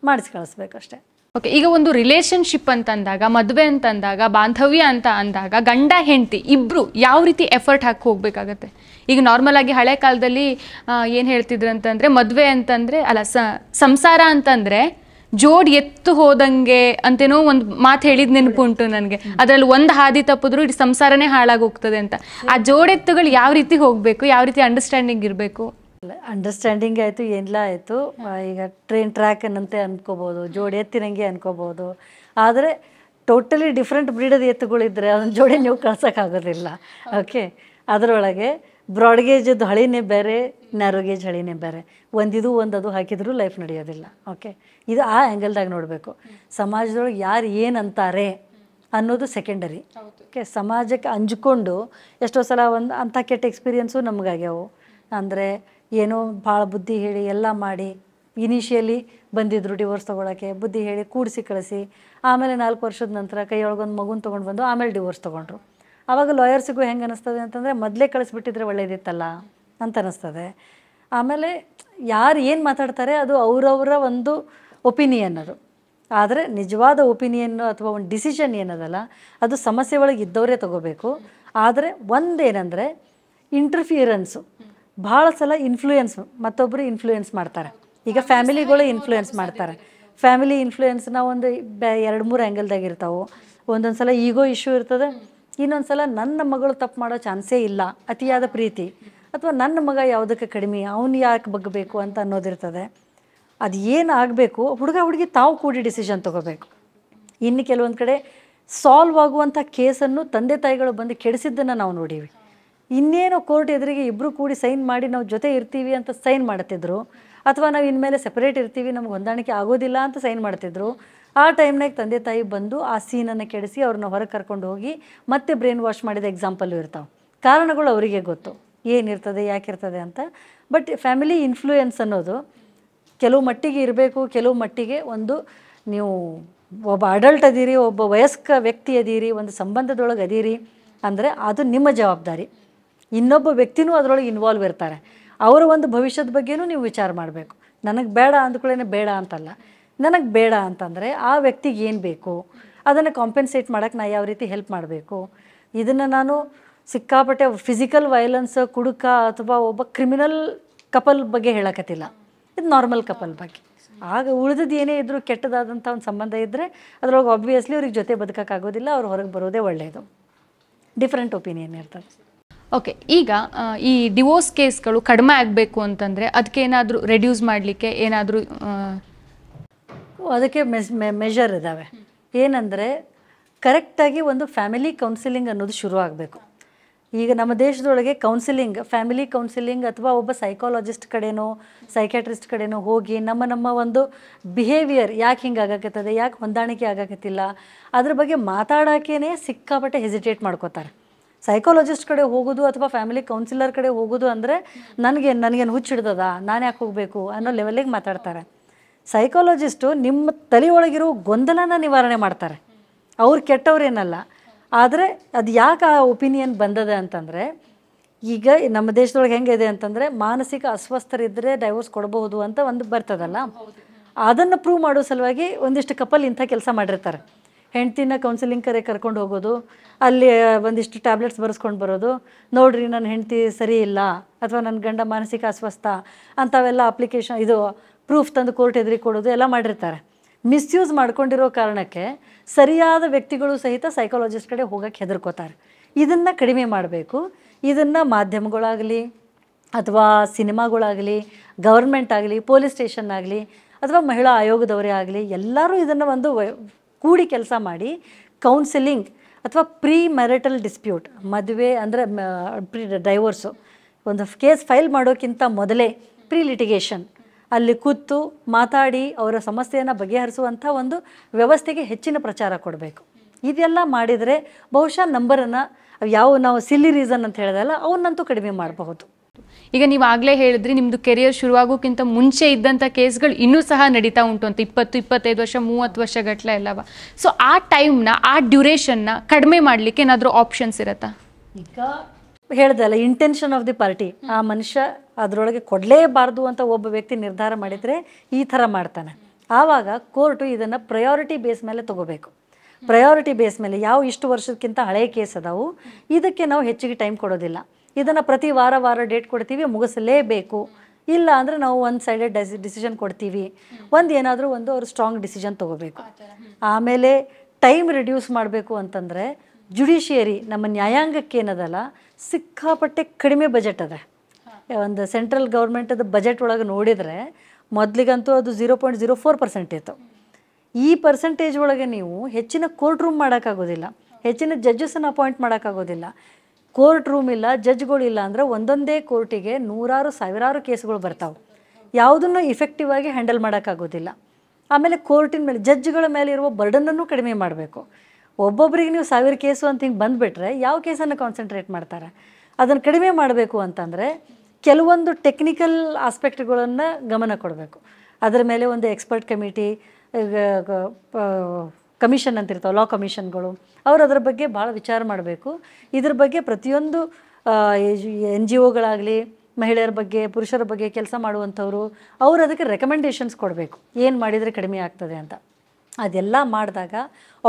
ಮಾಡಿಸಿ ಕಳಿಸ್ಬೇಕಷ್ಟೆ ಓಕೆ ಈಗ ಒಂದು ರಿಲೇಶನ್ಶಿಪ್ ಅಂತ ಅಂದಾಗ ಮದುವೆ ಅಂತ ಅಂದಾಗ ಬಾಂಧವ್ಯ ಅಂತ ಅಂದಾಗ ಗಂಡ ಹೆಂಡತಿ ಇಬ್ಬರು ಯಾವ ರೀತಿ ಎಫರ್ಟ್ ಹಾಕಿ ಹೋಗ್ಬೇಕಾಗತ್ತೆ ಈಗ ನಾರ್ಮಲ್ ಆಗಿ ಹಳೆ ಕಾಲದಲ್ಲಿ ಏನು ಹೇಳ್ತಿದ್ರು ಅಂತಂದ್ರೆ ಮದುವೆ ಅಂತಂದರೆ ಅಲ್ಲ ಸಂಸಾರ ಅಂತಂದ್ರೆ ಜೋಡ್ ಎತ್ತು ಹೋದಂಗೆ ಅಂತೇನೋ ಒಂದು ಮಾತು ಹೇಳಿದ ಉಂಟು ನನಗೆ ಅದರಲ್ಲಿ ಒಂದು ಹಾದಿ ತಪ್ಪಿದ್ರು ಇಡೀ ಸಂಸಾರನೇ ಹಾಳಾಗೋಗ್ತದೆ ಅಂತ ಆ ಜೋಡೆತ್ತುಗಳು ಯಾವ ರೀತಿ ಹೋಗಬೇಕು ಯಾವ ರೀತಿ ಅಂಡರ್ಸ್ಟ್ಯಾಂಡಿಂಗ್ ಇರಬೇಕು ಅಂಡರ್ಸ್ಟ್ಯಾಂಡಿಂಗ್ ಆಯಿತು ಏನಿಲ್ಲ ಆಯಿತು ಈಗ ಟ್ರೈನ್ ಟ್ರ್ಯಾಕ್ ಅನ್ನಂತೆ ಅನ್ಕೋಬೋದು ಜೋಡಿ ಎತ್ತಿನಂಗೆ ಅನ್ಕೋಬೋದು ಆದರೆ ಟೋಟಲಿ ಡಿಫ್ರೆಂಟ್ ಬ್ರೀಡದ ಎತ್ತುಗಳಿದ್ರೆ ಅದನ್ನ ಜೋಡಿ ನೀವು ಕಳ್ಸೋಕ್ಕಾಗೋದಿಲ್ಲ ಓಕೆ ಅದರೊಳಗೆ ಬ್ರಾಡ್ಗೇಜದ್ದು ಹಳಿನೇ ಬೇರೆ ನ್ಯಾರೋಗೇಜ್ ಹಳಿನೇ ಬೇರೆ ಒಂದಿದು ಒಂದು ಅದು ಹಾಕಿದರೂ ಲೈಫ್ ನಡೆಯೋದಿಲ್ಲ ಓಕೆ ಇದು ಆ ಆ್ಯಂಗಲ್ದಾಗ ನೋಡಬೇಕು ಸಮಾಜದೊಳಗೆ ಯಾರು ಏನು ಅಂತಾರೆ ಅನ್ನೋದು ಸೆಕೆಂಡರಿ ಓಕೆ ಸಮಾಜಕ್ಕೆ ಅಂಜಿಕೊಂಡು ಎಷ್ಟೋ ಸಲ ಒಂದು ಅಂಥ ಕೆಟ್ಟ ಎಕ್ಸ್ಪೀರಿಯನ್ಸು ನಮಗಾಗ್ಯಾವು ಅಂದರೆ ಏನೋ ಭಾಳ ಬುದ್ಧಿ ಹೇಳಿ ಎಲ್ಲ ಮಾಡಿ ಇನಿಷಿಯಲಿ ಬಂದಿದ್ರು ಡಿವೋರ್ಸ್ ತೊಗೊಳಕ್ಕೆ ಬುದ್ಧಿ ಹೇಳಿ ಕೂಡಿಸಿ ಕಳಿಸಿ ಆಮೇಲೆ ನಾಲ್ಕು ವರ್ಷದ ನಂತರ ಕೈಯೊಳಗೊಂದು ಮಗುನ ತೊಗೊಂಡು ಬಂದು ಆಮೇಲೆ ಡಿವೋರ್ಸ್ ತೊಗೊಂಡ್ರು ಆವಾಗ ಲಾಯರ್ಸಿಗೂ ಹೆಂಗೆ ಅನ್ನಿಸ್ತದೆ ಅಂತಂದರೆ ಮೊದಲೇ ಕಳಿಸ್ಬಿಟ್ಟಿದ್ರೆ ಒಳ್ಳೇದಿತ್ತಲ್ಲ ಅಂತ ಅನ್ನಿಸ್ತದೆ ಆಮೇಲೆ ಯಾರು ಏನು ಮಾತಾಡ್ತಾರೆ ಅದು ಅವರವರ ಒಂದು ಒಪಿನಿಯನ್ ಅದು ಆದರೆ ನಿಜವಾದ ಒಪಿನಿಯನ್ನು ಅಥವಾ ಒಂದು ಡಿಸಿಷನ್ ಏನದಲ್ಲ ಅದು ಸಮಸ್ಯೆ ಒಳಗೆ ಇದ್ದವರೇ ತೊಗೋಬೇಕು ಆದರೆ ಒಂದೇನೆಂದರೆ ಇಂಟರ್ಫಿಯರೆನ್ಸು ಭಾಳ ಸಲ ಇನ್ಫ್ಲೂಯೆನ್ಸ್ ಮತ್ತೊಬ್ಬರು ಇನ್ಫ್ಲೂಯೆನ್ಸ್ ಮಾಡ್ತಾರೆ ಈಗ ಫ್ಯಾಮಿಲಿಗಳು ಇನ್ಫ್ಲೂಯೆನ್ಸ್ ಮಾಡ್ತಾರೆ ಫ್ಯಾಮಿಲಿ ಇನ್ಫ್ಲೂಯೆನ್ಸ್ನ ಒಂದು ಎರಡು ಮೂರು ಆ್ಯಂಗಲ್ದಾಗ ಇರ್ತಾವೆ ಒಂದೊಂದು ಸಲ ಈಗೋ ಇಶ್ಯೂ ಇರ್ತದೆ ಇನ್ನೊಂದು ಸಲ ನನ್ನ ಮಗಳು ತಪ್ಪು ಮಾಡೋ ಚಾನ್ಸೇ ಇಲ್ಲ ಅತಿಯಾದ ಪ್ರೀತಿ ಅಥವಾ ನನ್ನ ಮಗ ಯಾವುದಕ್ಕೆ ಕಡಿಮೆ ಅವನು ಯಾಕೆ ಬಗ್ಗಬೇಕು ಅಂತ ಅನ್ನೋದಿರ್ತದೆ ಅದು ಏನು ಆಗಬೇಕು ಹುಡುಗ ಹುಡುಗಿ ತಾವು ಕೂಡಿ ಡಿಸಿಷನ್ ತೊಗೋಬೇಕು ಇನ್ನು ಕೆಲವೊಂದು ಕಡೆ ಸಾಲ್ವ್ ಆಗುವಂಥ ಕೇಸನ್ನು ತಂದೆ ತಾಯಿಗಳು ಬಂದು ಕೆಡಿಸಿದ್ದನ್ನು ನಾವು ನೋಡೀವಿ ಇನ್ನೇನು ಕೋರ್ಟ್ ಎದುರಿಗೆ ಇಬ್ಬರು ಕೂಡಿ ಸೈನ್ ಮಾಡಿ ನಾವು ಜೊತೆ ಇರ್ತೀವಿ ಅಂತ ಸೈನ್ ಮಾಡ್ತಿದ್ರು ಅಥವಾ ನಾವು ಇನ್ಮೇಲೆ ಸೆಪರೇಟ್ ಇರ್ತೀವಿ ನಮ್ಗೆ ಹೊಂದಾಣಿಕೆ ಆಗೋದಿಲ್ಲ ಅಂತ ಸೈನ್ ಮಾಡ್ತಿದ್ರು ಆ ಟೈಮ್ನಾಗ ತಂದೆ ತಾಯಿ ಬಂದು ಆ ಸೀನನ್ನು ಕೆಡಿಸಿ ಅವ್ರನ್ನ ಹೊರಗೆ ಕರ್ಕೊಂಡು ಹೋಗಿ ಮತ್ತೆ ಬ್ರೈನ್ ವಾಶ್ ಮಾಡಿದ ಎಕ್ಸಾಂಪಲ್ಲು ಇರ್ತಾವೆ ಕಾರಣಗಳು ಅವರಿಗೆ ಗೊತ್ತು ಏನಿರ್ತದೆ ಯಾಕಿರ್ತದೆ ಅಂತ ಬಟ್ ಫ್ಯಾಮಿಲಿ ಇನ್ಫ್ಲೂಯೆನ್ಸ್ ಅನ್ನೋದು ಕೆಲವು ಮಟ್ಟಿಗೆ ಇರಬೇಕು ಕೆಲವು ಮಟ್ಟಿಗೆ ಒಂದು ನೀವು ಒಬ್ಬ ಅಡಲ್ಟ್ ಅದೀರಿ ಒಬ್ಬ ವಯಸ್ಕ ವ್ಯಕ್ತಿ ಅದೀರಿ ಒಂದು ಸಂಬಂಧದೊಳಗೆ ಅದೀರಿ ಅಂದರೆ ಅದು ನಿಮ್ಮ ಜವಾಬ್ದಾರಿ ಇನ್ನೊಬ್ಬ ವ್ಯಕ್ತಿನೂ ಅದರೊಳಗೆ ಇನ್ವಾಲ್ವ್ ಇರ್ತಾರೆ ಅವರ ಒಂದು ಭವಿಷ್ಯದ ಬಗ್ಗೆನೂ ನೀವು ವಿಚಾರ ಮಾಡಬೇಕು ನನಗೆ ಬೇಡ ಅಂದ್ಕೊಳ್ಳೇನೆ ಬೇಡ ಅಂತಲ್ಲ ನನಗೆ ಬೇಡ ಅಂತಂದರೆ ಆ ವ್ಯಕ್ತಿಗೆ ಏನು ಬೇಕು ಅದನ್ನು ಕಾಂಪೆನ್ಸೇಟ್ ಮಾಡೋಕ್ಕೆ ನಾನು ಯಾವ ರೀತಿ ಹೆಲ್ಪ್ ಮಾಡಬೇಕು ಇದನ್ನು ನಾನು ಸಿಕ್ಕಾಪಟ್ಟೆ ಫಿಸಿಕಲ್ ವೈಲೆನ್ಸ್ ಕುಡುಕ ಅಥವಾ ಒಬ್ಬ ಕ್ರಿಮಿನಲ್ ಕಪಲ್ ಬಗ್ಗೆ ಹೇಳಕತ್ತಿಲ್ಲ ಇದು ನಾರ್ಮಲ್ ಕಪಲ್ ಬಗ್ಗೆ ಆಗ ಉಳಿದದ್ದು ಏನೇ ಇದ್ದರೂ ಕೆಟ್ಟದಾದಂಥ ಒಂದು ಸಂಬಂಧ ಇದ್ದರೆ ಅದರೊಳಗೆ ಆಬ್ವಿಯಸ್ಲಿ ಅವ್ರಿಗೆ ಜೊತೆ ಬದುಕೋಕ್ಕಾಗೋದಿಲ್ಲ ಅವ್ರು ಹೊರಗೆ ಬರೋದೇ ಒಳ್ಳೆಯದು ಡಿಫ್ರೆಂಟ್ ಒಪಿನಿಯನ್ ಇರ್ತದೆ ಓಕೆ ಈಗ ಈ ಡಿವೋರ್ಸ್ ಕೇಸ್ಗಳು ಕಡಿಮೆ ಆಗಬೇಕು ಅಂತಂದರೆ ಅದಕ್ಕೆ ಏನಾದರೂ ರೆಡ್ಯೂಸ್ ಮಾಡಲಿಕ್ಕೆ ಏನಾದರೂ ಅದಕ್ಕೆ ಮೆಸ್ ಮೆಜರ್ ಇದ್ದಾವೆ ಏನಂದರೆ ಕರೆಕ್ಟಾಗಿ ಒಂದು ಫ್ಯಾಮಿಲಿ ಕೌನ್ಸಿಲಿಂಗ್ ಅನ್ನೋದು ಶುರು ಆಗಬೇಕು ಈಗ ನಮ್ಮ ದೇಶದೊಳಗೆ ಕೌನ್ಸಿಲಿಂಗ್ ಫ್ಯಾಮಿಲಿ ಕೌನ್ಸಿಲಿಂಗ್ ಅಥವಾ ಒಬ್ಬ ಸೈಕಾಲಜಿಸ್ಟ್ ಕಡೆನೋ ಸೈಕ್ಯಾಟ್ರಿಸ್ಟ್ ಕಡೆನೋ ಹೋಗಿ ನಮ್ಮ ನಮ್ಮ ಒಂದು ಬಿಹೇವಿಯರ್ ಯಾಕೆ ಹಿಂಗೆ ಆಗಾಕತ್ತದೆ ಯಾಕೆ ಹೊಂದಾಣಿಕೆ ಆಗಾಕತ್ತಿಲ್ಲ ಅದ್ರ ಬಗ್ಗೆ ಮಾತಾಡೋಕೇನೆ ಸಿಕ್ಕಾಪಟ್ಟೆ ಹೆಸಿಟೇಟ್ ಮಾಡ್ಕೋತಾರೆ ಸೈಕಾಲಜಿಸ್ಟ್ ಕಡೆ ಹೋಗೋದು ಅಥವಾ ಫ್ಯಾಮಿಲಿ ಕೌನ್ಸಿಲರ್ ಕಡೆ ಹೋಗೋದು ಅಂದರೆ ನನಗೆ ನನಗೇನು ಹುಚ್ಚಿಡ್ದದ ನಾನು ಯಾಕೆ ಹೋಗಬೇಕು ಅನ್ನೋ ಲೆವೆಲಿಗೆ ಮಾತಾಡ್ತಾರೆ ಸೈಕಾಲಜಿಸ್ಟು ನಿಮ್ಮ ತಲೆಯೊಳಗಿರೋ ಗೊಂದಲನ ನಿವಾರಣೆ ಮಾಡ್ತಾರೆ ಅವ್ರು ಕೆಟ್ಟವ್ರೇನಲ್ಲ ಆದರೆ ಅದು ಯಾಕೆ ಆ ಒಪಿನಿಯನ್ ಬಂದದೆ ಅಂತಂದರೆ ಈಗ ನಮ್ಮ ದೇಶದೊಳಗೆ ಹೆಂಗಿದೆ ಅಂತಂದರೆ ಮಾನಸಿಕ ಅಸ್ವಸ್ಥರಿದ್ದರೆ ಡೈವೋರ್ಸ್ ಕೊಡಬಹುದು ಅಂತ ಒಂದು ಬರ್ತದಲ್ಲ ಅದನ್ನು ಪ್ರೂವ್ ಮಾಡೋ ಸಲುವಾಗಿ ಒಂದಿಷ್ಟು ಕಪಲ್ ಇಂಥ ಕೆಲಸ ಮಾಡಿರ್ತಾರೆ ಹೆಂಡ್ತಿನ ಕೌನ್ಸಿಲಿಂಗ್ ಕರೆ ಕರ್ಕೊಂಡು ಹೋಗೋದು ಅಲ್ಲಿ ಒಂದಿಷ್ಟು ಟ್ಯಾಬ್ಲೆಟ್ಸ್ ಬರೆಸ್ಕೊಂಡು ಬರೋದು ನೋಡ್ರಿ ನನ್ನ ಹೆಂಡ್ತಿ ಸರಿ ಇಲ್ಲ ಅಥವಾ ನನ್ನ ಗಂಡ ಮಾನಸಿಕ ಅಸ್ವಸ್ಥ ಅಂಥವೆಲ್ಲ ಅಪ್ಲಿಕೇಶನ್ ಇದು ಪ್ರೂಫ್ ತಂದು ಕೋರ್ಟ್ ಎದುರಿ ಕೊಡೋದು ಎಲ್ಲ ಮಾಡಿರ್ತಾರೆ ಮಿಸ್ಯೂಸ್ ಮಾಡ್ಕೊಂಡಿರೋ ಕಾರಣಕ್ಕೆ ಸರಿಯಾದ ವ್ಯಕ್ತಿಗಳು ಸಹಿತ ಸೈಕಾಲಜಿಸ್ಟ್ ಕಡೆ ಹೋಗೋಕ್ಕೆ ಹೆದರ್ಕೋತಾರೆ ಇದನ್ನು ಕಡಿಮೆ ಮಾಡಬೇಕು ಇದನ್ನು ಮಾಧ್ಯಮಗಳಾಗಲಿ ಅಥವಾ ಸಿನಿಮಾಗಳಾಗಲಿ ಗೌರ್ಮೆಂಟ್ ಆಗಲಿ ಪೊಲೀಸ್ ಸ್ಟೇಷನ್ ಆಗಲಿ ಅಥವಾ ಮಹಿಳಾ ಆಯೋಗದವರೇ ಆಗಲಿ ಎಲ್ಲರೂ ಇದನ್ನು ಒಂದು ಕೂಡಿ ಕೆಲಸ ಮಾಡಿ ಕೌನ್ಸಿಲಿಂಗ್ ಅಥವಾ ಪ್ರೀ ಮ್ಯಾರಿಟಲ್ ಡಿಸ್ಪ್ಯೂಟ್ ಮದುವೆ ಅಂದರೆ ಪ್ರೀ ಡೈವೋರ್ಸು ಒಂದು ಕೇಸ್ ಫೈಲ್ ಮಾಡೋಕ್ಕಿಂತ ಮೊದಲೇ ಪ್ರೀ ಲಿಟಿಗೇಷನ್ ಅಲ್ಲಿ ಕೂತು ಮಾತಾಡಿ ಅವರ ಸಮಸ್ಯೆಯನ್ನು ಬಗೆಹರಿಸುವಂಥ ಒಂದು ವ್ಯವಸ್ಥೆಗೆ ಹೆಚ್ಚಿನ ಪ್ರಚಾರ ಕೊಡಬೇಕು ಇದೆಲ್ಲ ಮಾಡಿದರೆ ಬಹುಶಃ ನಂಬರನ್ನು ಯಾವ ನಾವು ಸಿಲ್ಲಿ ರೀಸನ್ ಅಂತ ಹೇಳಿದಲ್ಲ ಅವನ್ನಂತೂ ಕಡಿಮೆ ಮಾಡಬಹುದು ಈಗ ನೀವು ಆಗಲೇ ಹೇಳಿದ್ರಿ ನಿಮ್ಮದು ಕೆರಿಯರ್ ಶುರುವಾಗೋಕ್ಕಿಂತ ಮುಂಚೆ ಇದ್ದಂಥ ಕೇಸ್ಗಳು ಇನ್ನೂ ಸಹ ನಡೀತಾ ಉಂಟು ಅಂತ ಇಪ್ಪತ್ತು ಇಪ್ಪತ್ತೈದು ವರ್ಷ ಮೂವತ್ತು ವರ್ಷ ಗಟ್ಲ ಎಲ್ಲವ ಸೊ ಆ ಟೈಮ್ನ ಆ ಡ್ಯೂರೇಷನ್ನ ಕಡಿಮೆ ಮಾಡಲಿಕ್ಕೆ ಏನಾದರೂ ಆಪ್ಷನ್ಸ್ ಇರತ್ತಾ ಈಗ ಹೇಳ್ದಲ್ಲ ಇಂಟೆನ್ಷನ್ ಆಫ್ ದಿ ಪಾರ್ಟಿ ಆ ಮನುಷ್ಯ ಅದರೊಳಗೆ ಕೊಡಲೇಬಾರ್ದು ಅಂತ ಒಬ್ಬ ವ್ಯಕ್ತಿ ನಿರ್ಧಾರ ಮಾಡಿದರೆ ಈ ಥರ ಮಾಡ್ತಾನೆ ಆವಾಗ ಕೋರ್ಟು ಇದನ್ನು ಪ್ರಯಾರಿಟಿ ಬೇಸ್ ಮೇಲೆ ತಗೋಬೇಕು ಪ್ರಯಾರಿಟಿ ಬೇಸ್ ಮೇಲೆ ಯಾವ ಇಷ್ಟು ವರ್ಷಕ್ಕಿಂತ ಹಳೆಯ ಕೇಸ್ ಅದಾವು ಇದಕ್ಕೆ ನಾವು ಹೆಚ್ಚಿಗೆ ಟೈಮ್ ಕೊಡೋದಿಲ್ಲ ಇದನ್ನು ಪ್ರತಿ ವಾರ ವಾರ ಡೇಟ್ ಕೊಡ್ತೀವಿ ಮುಗಿಸಲೇಬೇಕು ಇಲ್ಲ ಅಂದರೆ ನಾವು ಒಂದು ಸೈಡೆಡ್ ಡೆಸಿ ಡಿಸಿಷನ್ ಕೊಡ್ತೀವಿ ಒಂದು ಏನಾದರೂ ಒಂದು ಅವರು ಸ್ಟ್ರಾಂಗ್ ಡಿಸಿಷನ್ ತೊಗೋಬೇಕು ಆಮೇಲೆ ಟೈಮ್ ರಿಡ್ಯೂಸ್ ಮಾಡಬೇಕು ಅಂತಂದರೆ ಜುಡಿಷಿಯರಿ ನಮ್ಮ ನ್ಯಾಯಾಂಗಕ್ಕೆ ಏನದಲ್ಲ ಸಿಕ್ಕಾಪಟ್ಟೆ ಕಡಿಮೆ ಬಜೆಟ್ ಅದ ಒಂದು ಸೆಂಟ್ರಲ್ ಗೌರ್ಮೆಂಟದ ಬಜೆಟ್ ಒಳಗೆ ನೋಡಿದರೆ ಮೊದಲಿಗಂತೂ ಅದು zero point zero four percent ಇತ್ತು ಈ ಪರ್ಸೆಂಟೇಜ್ ಒಳಗೆ ನೀವು ಹೆಚ್ಚಿನ ಕೋರ್ಟ್ ರೂಮ್ ಮಾಡೋಕ್ಕಾಗೋದಿಲ್ಲ ಹೆಚ್ಚಿನ ಜಡ್ಜಸನ್ನು ಅಪಾಯಿಂಟ್ ಮಾಡೋಕ್ಕಾಗೋದಿಲ್ಲ ಕೋರ್ಟ್ ರೂಮ್ ಇಲ್ಲ ಇಲ್ಲ ಅಂದರೆ ಒಂದೊಂದೇ ಕೋರ್ಟಿಗೆ ನೂರಾರು ಸಾವಿರಾರು ಕೇಸ್ಗಳು ಬರ್ತಾವೆ ಯಾವುದನ್ನು ಇಫೆಕ್ಟಿವ್ ಆಗಿ ಹ್ಯಾಂಡಲ್ ಮಾಡೋಕ್ಕಾಗೋದಿಲ್ಲ ಆಮೇಲೆ ಕೋರ್ಟಿನ ಮೇಲೆ ಜಡ್ಜ್ಗಳ ಮೇಲೆ ಇರುವ ಬರ್ಡನನ್ನು ಕಡಿಮೆ ಮಾಡಬೇಕು ಒಬ್ಬೊಬ್ಬರಿಗೆ ನೀವು ಸಾವಿರ ಕೇಸು ಅಂತ ಹಿಂಗೆ ಬಂದುಬಿಟ್ರೆ ಯಾವ ಕೇಸನ್ನು ಕಾನ್ಸಂಟ್ರೇಟ್ ಮಾಡ್ತಾರೆ ಅದನ್ನು ಕಡಿಮೆ ಮಾಡಬೇಕು ಅಂತಂದರೆ ಕೆಲವೊಂದು ಟೆಕ್ನಿಕಲ್ ಆಸ್ಪೆಕ್ಟ್ಗಳನ್ನು ಗಮನ ಕೊಡಬೇಕು ಅದರ ಮೇಲೆ ಒಂದು ಎಕ್ಸ್ಪರ್ಟ್ ಕಮಿಟಿ ಕಮಿಷನ್ ಅಂತಿರ್ತಾವೆ ಲಾ ಕಮಿಷನ್ಗಳು ಅವರು ಅದರ ಬಗ್ಗೆ ಭಾಳ ವಿಚಾರ ಮಾಡಬೇಕು ಇದ್ರ ಬಗ್ಗೆ ಪ್ರತಿಯೊಂದು ಎನ್ ಜಿ ಒಗಳಾಗಲಿ ಮಹಿಳೆಯರ ಬಗ್ಗೆ ಪುರುಷರ ಬಗ್ಗೆ ಕೆಲಸ ಮಾಡುವಂಥವ್ರು ಅವರು ಅದಕ್ಕೆ ರೆಕಮೆಂಡೇಷನ್ಸ್ ಕೊಡಬೇಕು ಏನು ಮಾಡಿದರೆ ಕಡಿಮೆ ಆಗ್ತದೆ ಅಂತ ಅದೆಲ್ಲ ಮಾಡಿದಾಗ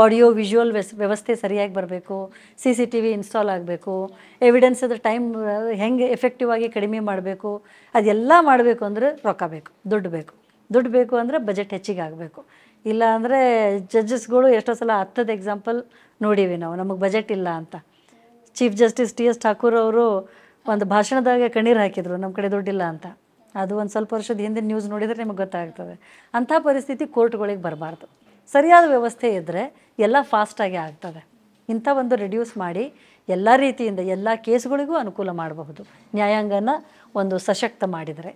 ಆಡಿಯೋ ವಿಷುವಲ್ ವ್ಯಸ್ ವ್ಯವಸ್ಥೆ ಸರಿಯಾಗಿ ಬರಬೇಕು C C T V install ಆಗಬೇಕು ಎವಿಡೆನ್ಸ್ ಅದ್ರ ಟೈಮ್ ಹೆಂಗೆ ಎಫೆಕ್ಟಿವ್ ಆಗಿ ಕಡಿಮೆ ಮಾಡಬೇಕು ಅದೆಲ್ಲ ಮಾಡಬೇಕು ಅಂದರೆ ರೊಕ್ಕ ಬೇಕು ದುಡ್ಡು ಬೇಕು ದುಡ್ಡು ಬೇಕು ಅಂದರೆ ಬಜೆಟ್ ಹೆಚ್ಚಿಗೆ ಆಗಬೇಕು ಇಲ್ಲ ಅಂದರೆ ಜಡ್ಜಸ್ಗಳು ಎಷ್ಟೋ ಸಲ ಹತ್ತದ ಎಕ್ಸಾಂಪಲ್ ನೋಡೀವಿ ನಾವು ನಮಗೆ ಬಜೆಟ್ ಇಲ್ಲ ಅಂತ chief justice T S Thakur ಅವರು ಒಂದು ಭಾಷಣದಾಗೆ ಕಣ್ಣೀರು ಹಾಕಿದರು ನಮ್ಮ ಕಡೆ ದುಡ್ಡಿಲ್ಲ ಅಂತ ಅದು ಒಂದು ಸ್ವಲ್ಪ ವರ್ಷದ ಹಿಂದೆ ನ್ಯೂಸ್ ನೋಡಿದರೆ ನಿಮಗೆ ಗೊತ್ತಾಗ್ತದೆ ಅಂಥ ಪರಿಸ್ಥಿತಿ ಕೋರ್ಟ್ಗಳಿಗೆ ಬರಬಾರ್ದು ಸರಿಯಾದ ವ್ಯವಸ್ಥೆ ಇದ್ದರೆ ಎಲ್ಲ ಫಾಸ್ಟಾಗಿ ಆಗ್ತದೆ ಇಂಥ ಒಂದು ರಿಡ್ಯೂಸ್ ಮಾಡಿ ಎಲ್ಲ ರೀತಿಯಿಂದ ಎಲ್ಲ ಕೇಸ್ಗಳಿಗೂ ಅನುಕೂಲ ಮಾಡಬಹುದು ನ್ಯಾಯಾಂಗನ ಒಂದು ಸಶಕ್ತ ಮಾಡಿದರೆ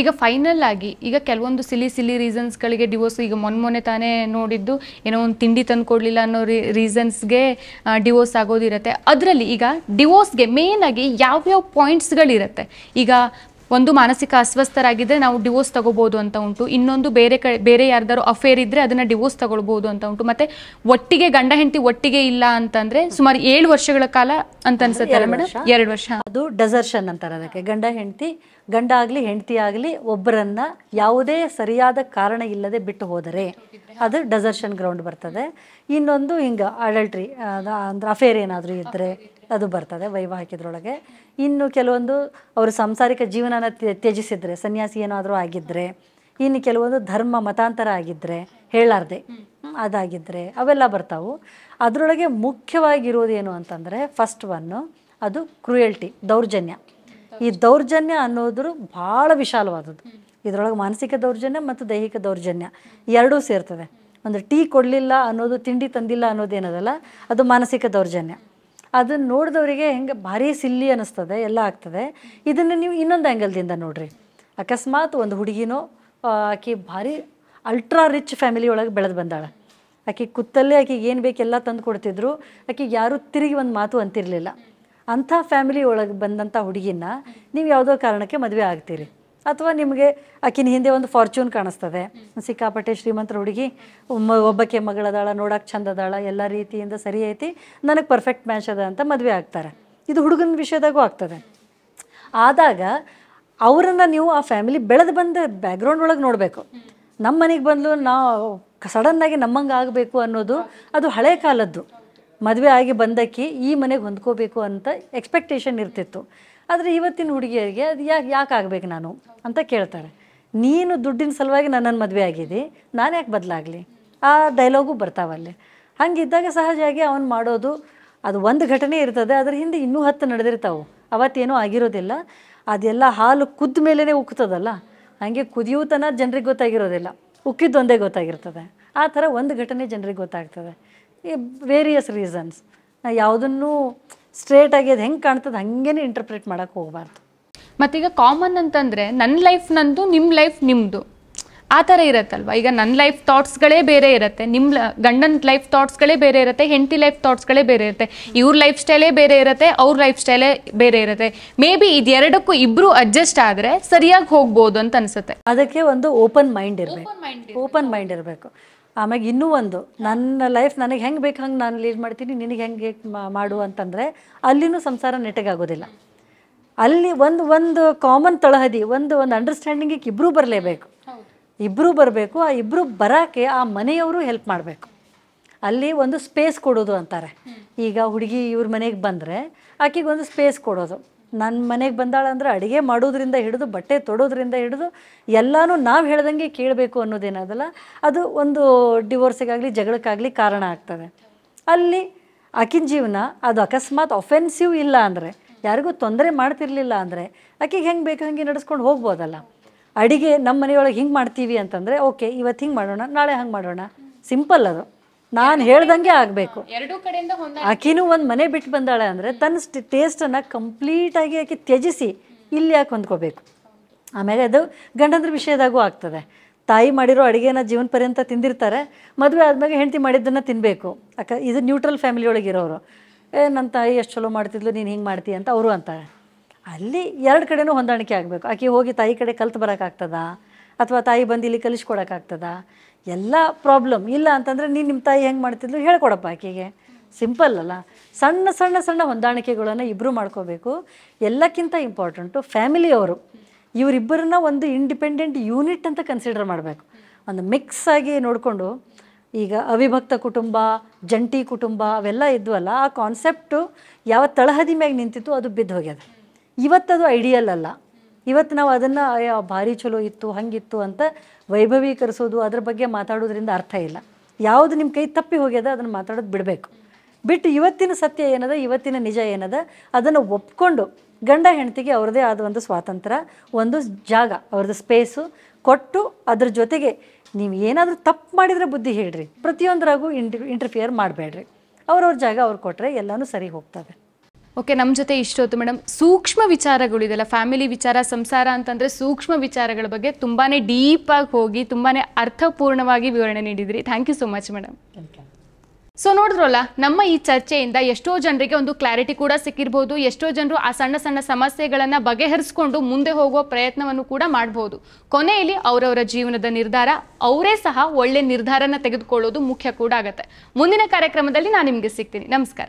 ಈಗ ಫೈನಲ್ ಆಗಿ ಈಗ ಕೆಲವೊಂದು ಸಿಲಿ ಸಿಲಿ ರೀಸನ್ಸ್ಗಳಿಗೆ ಡಿವೋರ್ಸ್ ಈಗ ಮೊನ್ನೆ ಮೊನ್ನೆ ತಾನೇ ನೋಡಿದ್ದು ಏನೋ ಒಂದು ತಿಂಡಿ ತಂದು ಕೊಡಲಿಲ್ಲ ಅನ್ನೋ ರೀ ರೀಸನ್ಸ್ಗೆ ಡಿವೋರ್ಸ್ ಆಗೋದಿರುತ್ತೆ ಅದರಲ್ಲಿ ಈಗ ಡಿವೋರ್ಸ್ಗೆ ಮೇಯ್ನಾಗಿ ಯಾವ್ಯಾವ ಪಾಯಿಂಟ್ಸ್ಗಳಿರುತ್ತೆ ಈಗ ಒಂದು ಮಾನಸಿಕ ಅಸ್ವಸ್ಥರಾಗಿದ್ದರೆ ನಾವು ಡಿವೋರ್ಸ್ ತಗೋಬೋದು ಅಂತ ಉಂಟು ಇನ್ನೊಂದು ಬೇರೆ ಕಡೆ ಬೇರೆ ಯಾರ್ದಾರು ಅಫೇರ್ ಇದ್ದರೆ ಅದನ್ನು ಡಿವೋರ್ಸ್ ತಗೊಳ್ಬೋದು ಅಂತ ಉಂಟು ಮತ್ತು ಒಟ್ಟಿಗೆ ಗಂಡ ಹೆಂಡತಿ ಒಟ್ಟಿಗೆ ಇಲ್ಲ ಅಂತಂದರೆ ಸುಮಾರು ಏಳು ವರ್ಷಗಳ ಕಾಲ ಅಂತ ಅನ್ಸುತ್ತೆ ಮೇಡಮ್ ಎರಡು ವರ್ಷ ಅದು ಡೆಸರ್ಷನ್ ಅಂತಾರೆ ಅದಕ್ಕೆ ಗಂಡ ಹೆಂಡತಿ ಗಂಡ ಆಗಲಿ ಹೆಂಡತಿ ಆಗಲಿ ಒಬ್ಬರನ್ನ ಯಾವುದೇ ಸರಿಯಾದ ಕಾರಣ ಇಲ್ಲದೆ ಬಿಟ್ಟು ಹೋದರೆ ಅದು ಡೆಸರ್ಷನ್ ಗ್ರೌಂಡ್ ಬರ್ತದೆ ಇನ್ನೊಂದು ಹಿಂಗ ಅಡಲ್ಟ್ರಿ ಅಂದ್ರೆ ಅಫೇರ್ ಏನಾದರೂ ಇದ್ರೆ ಅದು ಬರ್ತದೆ ವೈವಾಹಿಕದ್ರೊಳಗೆ ಇನ್ನು ಕೆಲವೊಂದು ಅವರು ಸಾಂಸಾರಿಕ ಜೀವನನ ತ್ಯಜಿಸಿದ್ರೆ ಸನ್ಯಾಸಿ ಏನಾದರೂ ಆಗಿದ್ದರೆ ಇನ್ನು ಕೆಲವೊಂದು ಧರ್ಮ ಮತಾಂತರ ಆಗಿದ್ದರೆ ಹೇಳಾರ್ದೆ ಅದಾಗಿದ್ದರೆ ಅವೆಲ್ಲ ಬರ್ತಾವು ಅದರೊಳಗೆ ಏನು ಅಂತಂದರೆ ಫಸ್ಟ್ ಒನ್ನು ಅದು ಕ್ರೂಯಲ್ಟಿ ದೌರ್ಜನ್ಯ ಈ ದೌರ್ಜನ್ಯ ಅನ್ನೋದ್ರ ಭಾಳ ವಿಶಾಲವಾದದ್ದು ಇದರೊಳಗೆ ಮಾನಸಿಕ ದೌರ್ಜನ್ಯ ಮತ್ತು ದೈಹಿಕ ದೌರ್ಜನ್ಯ ಎರಡೂ ಸೇರ್ತದೆ ಅಂದರೆ ಟೀ ಕೊಡಲಿಲ್ಲ ಅನ್ನೋದು ತಿಂಡಿ ತಂದಿಲ್ಲ ಅನ್ನೋದೇನದಲ್ಲ ಅದು ಮಾನಸಿಕ ದೌರ್ಜನ್ಯ ಅದನ್ನು ನೋಡಿದವರಿಗೆ ಹೆಂಗೆ ಭಾರಿ ಸಿಲ್ಲಿ ಅನ್ನಿಸ್ತದೆ ಎಲ್ಲ ಆಗ್ತದೆ ಇದನ್ನು ನೀವು ಇನ್ನೊಂದು ಆ್ಯಂಗಲ್ದಿಂದ ನೋಡಿರಿ ಅಕಸ್ಮಾತ್ ಒಂದು ಹುಡುಗಿನೋ ಆಕೆ ಭಾರಿ ಅಲ್ಟ್ರಾ ರಿಚ್ ಫ್ಯಾಮಿಲಿ ಒಳಗೆ ಬೆಳೆದು ಬಂದಾಳೆ ಆಕೆ ಕುತ್ತಲ್ಲೇ ಆಕೆಗೆ ಏನು ಬೇಕೆಲ್ಲ ತಂದು ಕೊಡ್ತಿದ್ರು ಆಕೆಗೆ ಯಾರೂ ತಿರುಗಿ ಒಂದು ಮಾತು ಅಂತಿರಲಿಲ್ಲ ಅಂಥ ಫ್ಯಾಮಿಲಿ ಒಳಗೆ ಬಂದಂಥ ಹುಡುಗಿನ ನೀವು ಯಾವುದೋ ಕಾರಣಕ್ಕೆ ಮದುವೆ ಆಗ್ತೀರಿ ಅಥವಾ ನಿಮಗೆ ಆಕಿನ ಹಿಂದೆ ಒಂದು ಫಾರ್ಚೂನ್ ಕಾಣಿಸ್ತದೆ ಸಿಕ್ಕಾಪಟ್ಟೆ ಶ್ರೀಮಂತರ ಹುಡುಗಿ ಒಬ್ಬಕ್ಕೆ ಮಗಳದಾಳ ನೋಡಕ್ಕೆ ಚಂದದಾಳ ಎಲ್ಲ ರೀತಿಯಿಂದ ಸರಿ ಐತಿ ನನಗೆ ಪರ್ಫೆಕ್ಟ್ ಮ್ಯಾಚ್ ಅದ ಅಂತ ಮದುವೆ ಆಗ್ತಾರೆ ಇದು ಹುಡುಗನ ವಿಷಯದಾಗೂ ಆಗ್ತದೆ ಆದಾಗ ಅವರನ್ನು ನೀವು ಆ ಫ್ಯಾಮಿಲಿ ಬೆಳೆದು ಬಂದ ಬ್ಯಾಕ್ಗ್ರೌಂಡ್ ಒಳಗೆ ನೋಡಬೇಕು ನಮ್ಮ ಮನೆಗೆ ಬಂದಲು ನಾವು ಸಡನ್ನಾಗಿ ನಮ್ಮಂಗೆ ಆಗಬೇಕು ಅನ್ನೋದು ಅದು ಹಳೆ ಕಾಲದ್ದು ಮದುವೆ ಆಗಿ ಬಂದಕ್ಕೆ ಈ ಮನೆಗೆ ಹೊಂದ್ಕೋಬೇಕು ಅಂತ ಎಕ್ಸ್ಪೆಕ್ಟೇಷನ್ ಇರ್ತಿತ್ತು ಆದರೆ ಇವತ್ತಿನ ಹುಡುಗಿಯರಿಗೆ ಅದು ಯಾಕೆ ಯಾಕೆ ಆಗಬೇಕು ನಾನು ಅಂತ ಕೇಳ್ತಾರೆ ನೀನು ದುಡ್ಡಿನ ಸಲುವಾಗಿ ನನ್ನನ್ನು ಮದುವೆ ಆಗಿದೆ ನಾನು ಯಾಕೆ ಬದಲಾಗಲಿ ಆ ಡೈಲಾಗು ಬರ್ತಾವಲ್ಲಿ ಹಂಗಿದ್ದಾಗ ಸಹಜವಾಗಿ ಅವನು ಮಾಡೋದು ಅದು ಒಂದು ಘಟನೆ ಇರ್ತದೆ ಅದ್ರ ಹಿಂದೆ ಇನ್ನೂ ಹತ್ತು ನಡೆದಿರ್ತಾವೆ ಅವತ್ತೇನೂ ಆಗಿರೋದಿಲ್ಲ ಅದೆಲ್ಲ ಹಾಲು ಕುದ್ದ ಮೇಲೇ ಉಕ್ತದಲ್ಲ ಹಾಗೆ ಕುದಿಯುವತನ ಜನರಿಗೆ ಗೊತ್ತಾಗಿರೋದಿಲ್ಲ ಉಕ್ಕಿದ್ದೊಂದೇ ಗೊತ್ತಾಗಿರ್ತದೆ ಆ ಥರ ಒಂದು ಘಟನೆ ಜನರಿಗೆ ಗೊತ್ತಾಗ್ತದೆ ವೇರಿಯಸ್ ರೀಸನ್ಸ್ ಯಾವುದನ್ನೂ ಸ್ಟ್ರೇಟಾಗಿ ಅದು ಹೆಂಗೆ ಕಾಣ್ತದೆ ಹಂಗೇನೆ ಇಂಟರ್ಪ್ರಿಟ್ ಮಾಡೋಕ್ಕೆ ಹೋಗಬಾರ್ದು ಮತ್ತೀಗ ಕಾಮನ್ ಅಂತಂದರೆ ನನ್ನ ಲೈಫ್ ನಂದು ನಿಮ್ಮ ಲೈಫ್ ನಿಮ್ಮದು ಆ ಥರ ಇರುತ್ತಲ್ವ ಈಗ ನನ್ನ ಲೈಫ್ ಥಾಟ್ಸ್ಗಳೇ ಬೇರೆ ಇರುತ್ತೆ ನಿಮ್ಮ ಗಂಡನ ಲೈಫ್ ಥಾಟ್ಸ್ಗಳೇ ಬೇರೆ ಇರುತ್ತೆ ಹೆಂಡತಿ ಲೈಫ್ ಥಾಟ್ಸ್ಗಳೇ ಬೇರೆ ಇರುತ್ತೆ ಇವ್ರ ಲೈಫ್ ಸ್ಟೈಲೇ ಬೇರೆ ಇರುತ್ತೆ ಅವ್ರ ಲೈಫ್ ಸ್ಟೈಲೇ ಬೇರೆ ಇರುತ್ತೆ ಮೇ ಬಿ ಇದೆರಡಕ್ಕೂ ಇಬ್ಬರು ಅಡ್ಜಸ್ಟ್ ಆದರೆ ಸರಿಯಾಗಿ ಹೋಗ್ಬೋದು ಅಂತ ಅನಿಸುತ್ತೆ ಅದಕ್ಕೆ ಒಂದು ಓಪನ್ ಮೈಂಡ್ ಇರಬೇಕು ಓಪನ್ ಮೈಂಡ್ ಇರಬೇಕು ಆಮ್ಯಾಗ ಇನ್ನೂ ಒಂದು ನನ್ನ ಲೈಫ್ ನನಗೆ ಹೆಂಗೆ ಬೇಕು ಹಂಗೆ ನಾನು ಲೀಡ್ ಮಾಡ್ತೀನಿ ನಿನಗೆ ಹೆಂಗೆ ಮಾಡು ಅಂತಂದರೆ ಅಲ್ಲಿನೂ ಸಂಸಾರ ನೆಟ್ಟಗಾಗೋದಿಲ್ಲ ಅಲ್ಲಿ ಒಂದು ಒಂದು ಕಾಮನ್ ತಳಹದಿ ಒಂದು ಒಂದು ಅಂಡರ್ಸ್ಟ್ಯಾಂಡಿಂಗಿಗೆ ಇಬ್ಬರೂ ಬರಲೇಬೇಕು ಇಬ್ಬರೂ ಬರಬೇಕು ಆ ಇಬ್ಬರು ಬರೋಕ್ಕೆ ಆ ಮನೆಯವರು ಹೆಲ್ಪ್ ಮಾಡಬೇಕು ಅಲ್ಲಿ ಒಂದು ಸ್ಪೇಸ್ ಕೊಡೋದು ಅಂತಾರೆ ಈಗ ಹುಡುಗಿ ಇವ್ರ ಮನೆಗೆ ಬಂದರೆ ಆಕೆಗೆ ಒಂದು ಸ್ಪೇಸ್ ಕೊಡೋದು ನನ್ನ ಮನೆಗೆ ಬಂದಾಳಂದ್ರೆ ಅಡುಗೆ ಮಾಡೋದ್ರಿಂದ ಹಿಡಿದು ಬಟ್ಟೆ ತೊಡೋದ್ರಿಂದ ಹಿಡಿದು ಎಲ್ಲನೂ ನಾವು ಹೇಳ್ದಂಗೆ ಕೇಳಬೇಕು ಅನ್ನೋದೇನದಲ್ಲ ಅದು ಒಂದು ಡಿವೋರ್ಸಿಗಾಗಲಿ ಜಗಳಕ್ಕಾಗಲಿ ಕಾರಣ ಆಗ್ತದೆ ಅಲ್ಲಿ ಆಕಿನ ಜೀವನ ಅದು ಅಕಸ್ಮಾತ್ ಅಫೆನ್ಸಿವ್ ಇಲ್ಲ ಅಂದರೆ ಯಾರಿಗೂ ತೊಂದರೆ ಮಾಡ್ತಿರ್ಲಿಲ್ಲ ಅಂದರೆ ಆಕೆಗೆ ಹೆಂಗೆ ಬೇಕು ಹಂಗೆ ನಡೆಸ್ಕೊಂಡು ಹೋಗ್ಬೋದಲ್ಲ ಅಡಿಗೆ ನಮ್ಮ ಮನೆಯೊಳಗೆ ಹಿಂಗೆ ಮಾಡ್ತೀವಿ ಅಂತಂದರೆ ಓಕೆ ಇವತ್ತು ಹಿಂಗೆ ಮಾಡೋಣ ನಾಳೆ ಹಂಗೆ ಮಾಡೋಣ ಸಿಂಪಲ್ ಅದು ನಾನು ಹೇಳ್ದಂಗೆ ಆಗಬೇಕು ಆಕಿನೂ ಒಂದು ಮನೆ ಬಿಟ್ಟು ಬಂದಾಳೆ ಅಂದರೆ ತನ್ನ ಟೇಸ್ಟನ್ನು ಕಂಪ್ಲೀಟಾಗಿ ಆಕೆ ತ್ಯಜಿಸಿ ಇಲ್ಲಿ ಯಾಕೆ ಹೊಂದ್ಕೋಬೇಕು ಆಮೇಲೆ ಅದು ಗಂಡಂದ್ರ ವಿಷಯದಾಗೂ ಆಗ್ತದೆ ತಾಯಿ ಮಾಡಿರೋ ಅಡುಗೆನ ಜೀವನ ಪರ್ಯಂತ ತಿಂದಿರ್ತಾರೆ ಮದುವೆ ಆದ್ಮೇಲೆ ಹೆಂಡತಿ ಮಾಡಿದ್ದನ್ನು ತಿನ್ನಬೇಕು ಅಕ್ಕ ಇದು ನ್ಯೂಟ್ರಲ್ ಫ್ಯಾಮಿಲಿ ಒಳಗೆ ಇರೋರು ಏ ನನ್ನ ತಾಯಿ ಎಷ್ಟು ಚಲೋ ಮಾಡ್ತಿದ್ಲು ನೀನು ಹಿಂಗೆ ಮಾಡ್ತೀಯ ಅಂತ ಅವರು ಅಂತಾರೆ ಅಲ್ಲಿ ಎರಡು ಕಡೆನೂ ಹೊಂದಾಣಿಕೆ ಆಗಬೇಕು ಆಕೆ ಹೋಗಿ ತಾಯಿ ಕಡೆ ಕಲ್ತು ಬರೋಕ್ಕಾಗ್ತದಾ ಅಥವಾ ತಾಯಿ ಬಂದು ಇಲ್ಲಿ ಕಲಿಸ್ಕೊಡೋಕ್ಕಾಗ್ತದಾ ಎಲ್ಲ ಪ್ರಾಬ್ಲಮ್ ಇಲ್ಲ ಅಂತಂದರೆ ನೀನು ನಿಮ್ಮ ತಾಯಿ ಹೆಂಗೆ ಮಾಡ್ತಿದ್ಲು ಹೇಳ್ಕೊಡಪ್ಪ ಆಕೆಗೆ ಸಿಂಪಲ್ ಅಲ್ಲ ಸಣ್ಣ ಸಣ್ಣ ಸಣ್ಣ ಹೊಂದಾಣಿಕೆಗಳನ್ನು ಇಬ್ಬರು ಮಾಡ್ಕೋಬೇಕು ಎಲ್ಲಕ್ಕಿಂತ ಇಂಪಾರ್ಟೆಂಟು ಫ್ಯಾಮಿಲಿಯವರು ಇವರಿಬ್ಬರನ್ನ ಒಂದು ಇಂಡಿಪೆಂಡೆಂಟ್ ಯೂನಿಟ್ ಅಂತ ಕನ್ಸಿಡರ್ ಮಾಡಬೇಕು ಒಂದು ಮಿಕ್ಸ್ ಆಗಿ ನೋಡಿಕೊಂಡು ಈಗ ಅವಿಭಕ್ತ ಕುಟುಂಬ ಜಂಟಿ ಕುಟುಂಬ ಅವೆಲ್ಲ ಇದ್ವಲ್ಲ ಆ ಕಾನ್ಸೆಪ್ಟು ಯಾವ ತಳಹದಿ ಮ್ಯಾಗೆ ನಿಂತಿತ್ತು ಅದು ಬಿದ್ದು ಹೋಗ್ಯದ ಇವತ್ತದು ಐಡಿಯಲ್ ಅಲ್ಲ ಇವತ್ತು ನಾವು ಅದನ್ನು ಭಾರಿ ಚಲೋ ಇತ್ತು ಹಂಗಿತ್ತು ಅಂತ ವೈಭವೀಕರಿಸೋದು ಅದ್ರ ಬಗ್ಗೆ ಮಾತಾಡೋದ್ರಿಂದ ಅರ್ಥ ಇಲ್ಲ ಯಾವುದು ನಿಮ್ಮ ಕೈ ತಪ್ಪಿ ಹೋಗ್ಯದ ಅದನ್ನು ಮಾತಾಡೋದು ಬಿಡಬೇಕು ಬಿಟ್ಟು ಇವತ್ತಿನ ಸತ್ಯ ಏನದ ಇವತ್ತಿನ ನಿಜ ಏನದ ಅದನ್ನು ಒಪ್ಕೊಂಡು ಗಂಡ ಹೆಂಡತಿಗೆ ಅವ್ರದ್ದೇ ಆದ ಒಂದು ಸ್ವಾತಂತ್ರ್ಯ ಒಂದು ಜಾಗ ಅವ್ರದ್ದು ಸ್ಪೇಸು ಕೊಟ್ಟು ಅದ್ರ ಜೊತೆಗೆ ನೀವು ಏನಾದರೂ ತಪ್ಪು ಮಾಡಿದರೆ ಬುದ್ಧಿ ಹೇಳ್ರಿ ಪ್ರತಿಯೊಂದ್ರಾಗೂ ಇಂಟಿ ಇಂಟರ್ಫಿಯರ್ ಮಾಡಬೇಡ್ರಿ ಅವ್ರವ್ರ ಜಾಗ ಅವ್ರು ಕೊಟ್ಟರೆ ಎಲ್ಲನೂ ಸರಿ ಹೋಗ್ತವೆ ಓಕೆ ನಮ್ಮ ಜೊತೆ ಇಷ್ಟೊತ್ತು ಮೇಡಮ್ ಸೂಕ್ಷ್ಮ ವಿಚಾರಗಳಿದೆಲ್ಲ ಫ್ಯಾಮಿಲಿ ವಿಚಾರ ಸಂಸಾರ ಅಂತಂದರೆ ಸೂಕ್ಷ್ಮ ವಿಚಾರಗಳ ಬಗ್ಗೆ ತುಂಬಾ ಡೀಪಾಗಿ ಹೋಗಿ ತುಂಬಾ ಅರ್ಥಪೂರ್ಣವಾಗಿ ವಿವರಣೆ ನೀಡಿದ್ರಿ thank you so much madam so ನೋಡಿದ್ರಲ್ಲ ನಮ್ಮ ಈ ಚರ್ಚೆಯಿಂದ ಎಷ್ಟೋ ಜನರಿಗೆ ಒಂದು ಕ್ಲಾರಿಟಿ ಕೂಡ ಸಿಕ್ಕಿರ್ಬೋದು ಎಷ್ಟೋ ಜನರು ಆ ಸಣ್ಣ ಸಣ್ಣ ಸಮಸ್ಯೆಗಳನ್ನು ಬಗೆಹರಿಸ್ಕೊಂಡು ಮುಂದೆ ಹೋಗುವ ಪ್ರಯತ್ನವನ್ನು ಕೂಡ ಮಾಡ್ಬೋದು ಕೊನೆಯಲ್ಲಿ ಅವರವರ ಜೀವನದ ನಿರ್ಧಾರ ಅವರೇ ಸಹ ಒಳ್ಳೆ ನಿರ್ಧಾರನ ತೆಗೆದುಕೊಳ್ಳೋದು ಮುಖ್ಯ ಕೂಡ ಆಗುತ್ತೆ ಮುಂದಿನ ಕಾರ್ಯಕ್ರಮದಲ್ಲಿ ನಾನು ನಿಮಗೆ ಸಿಗ್ತೀನಿ ನಮಸ್ಕಾರ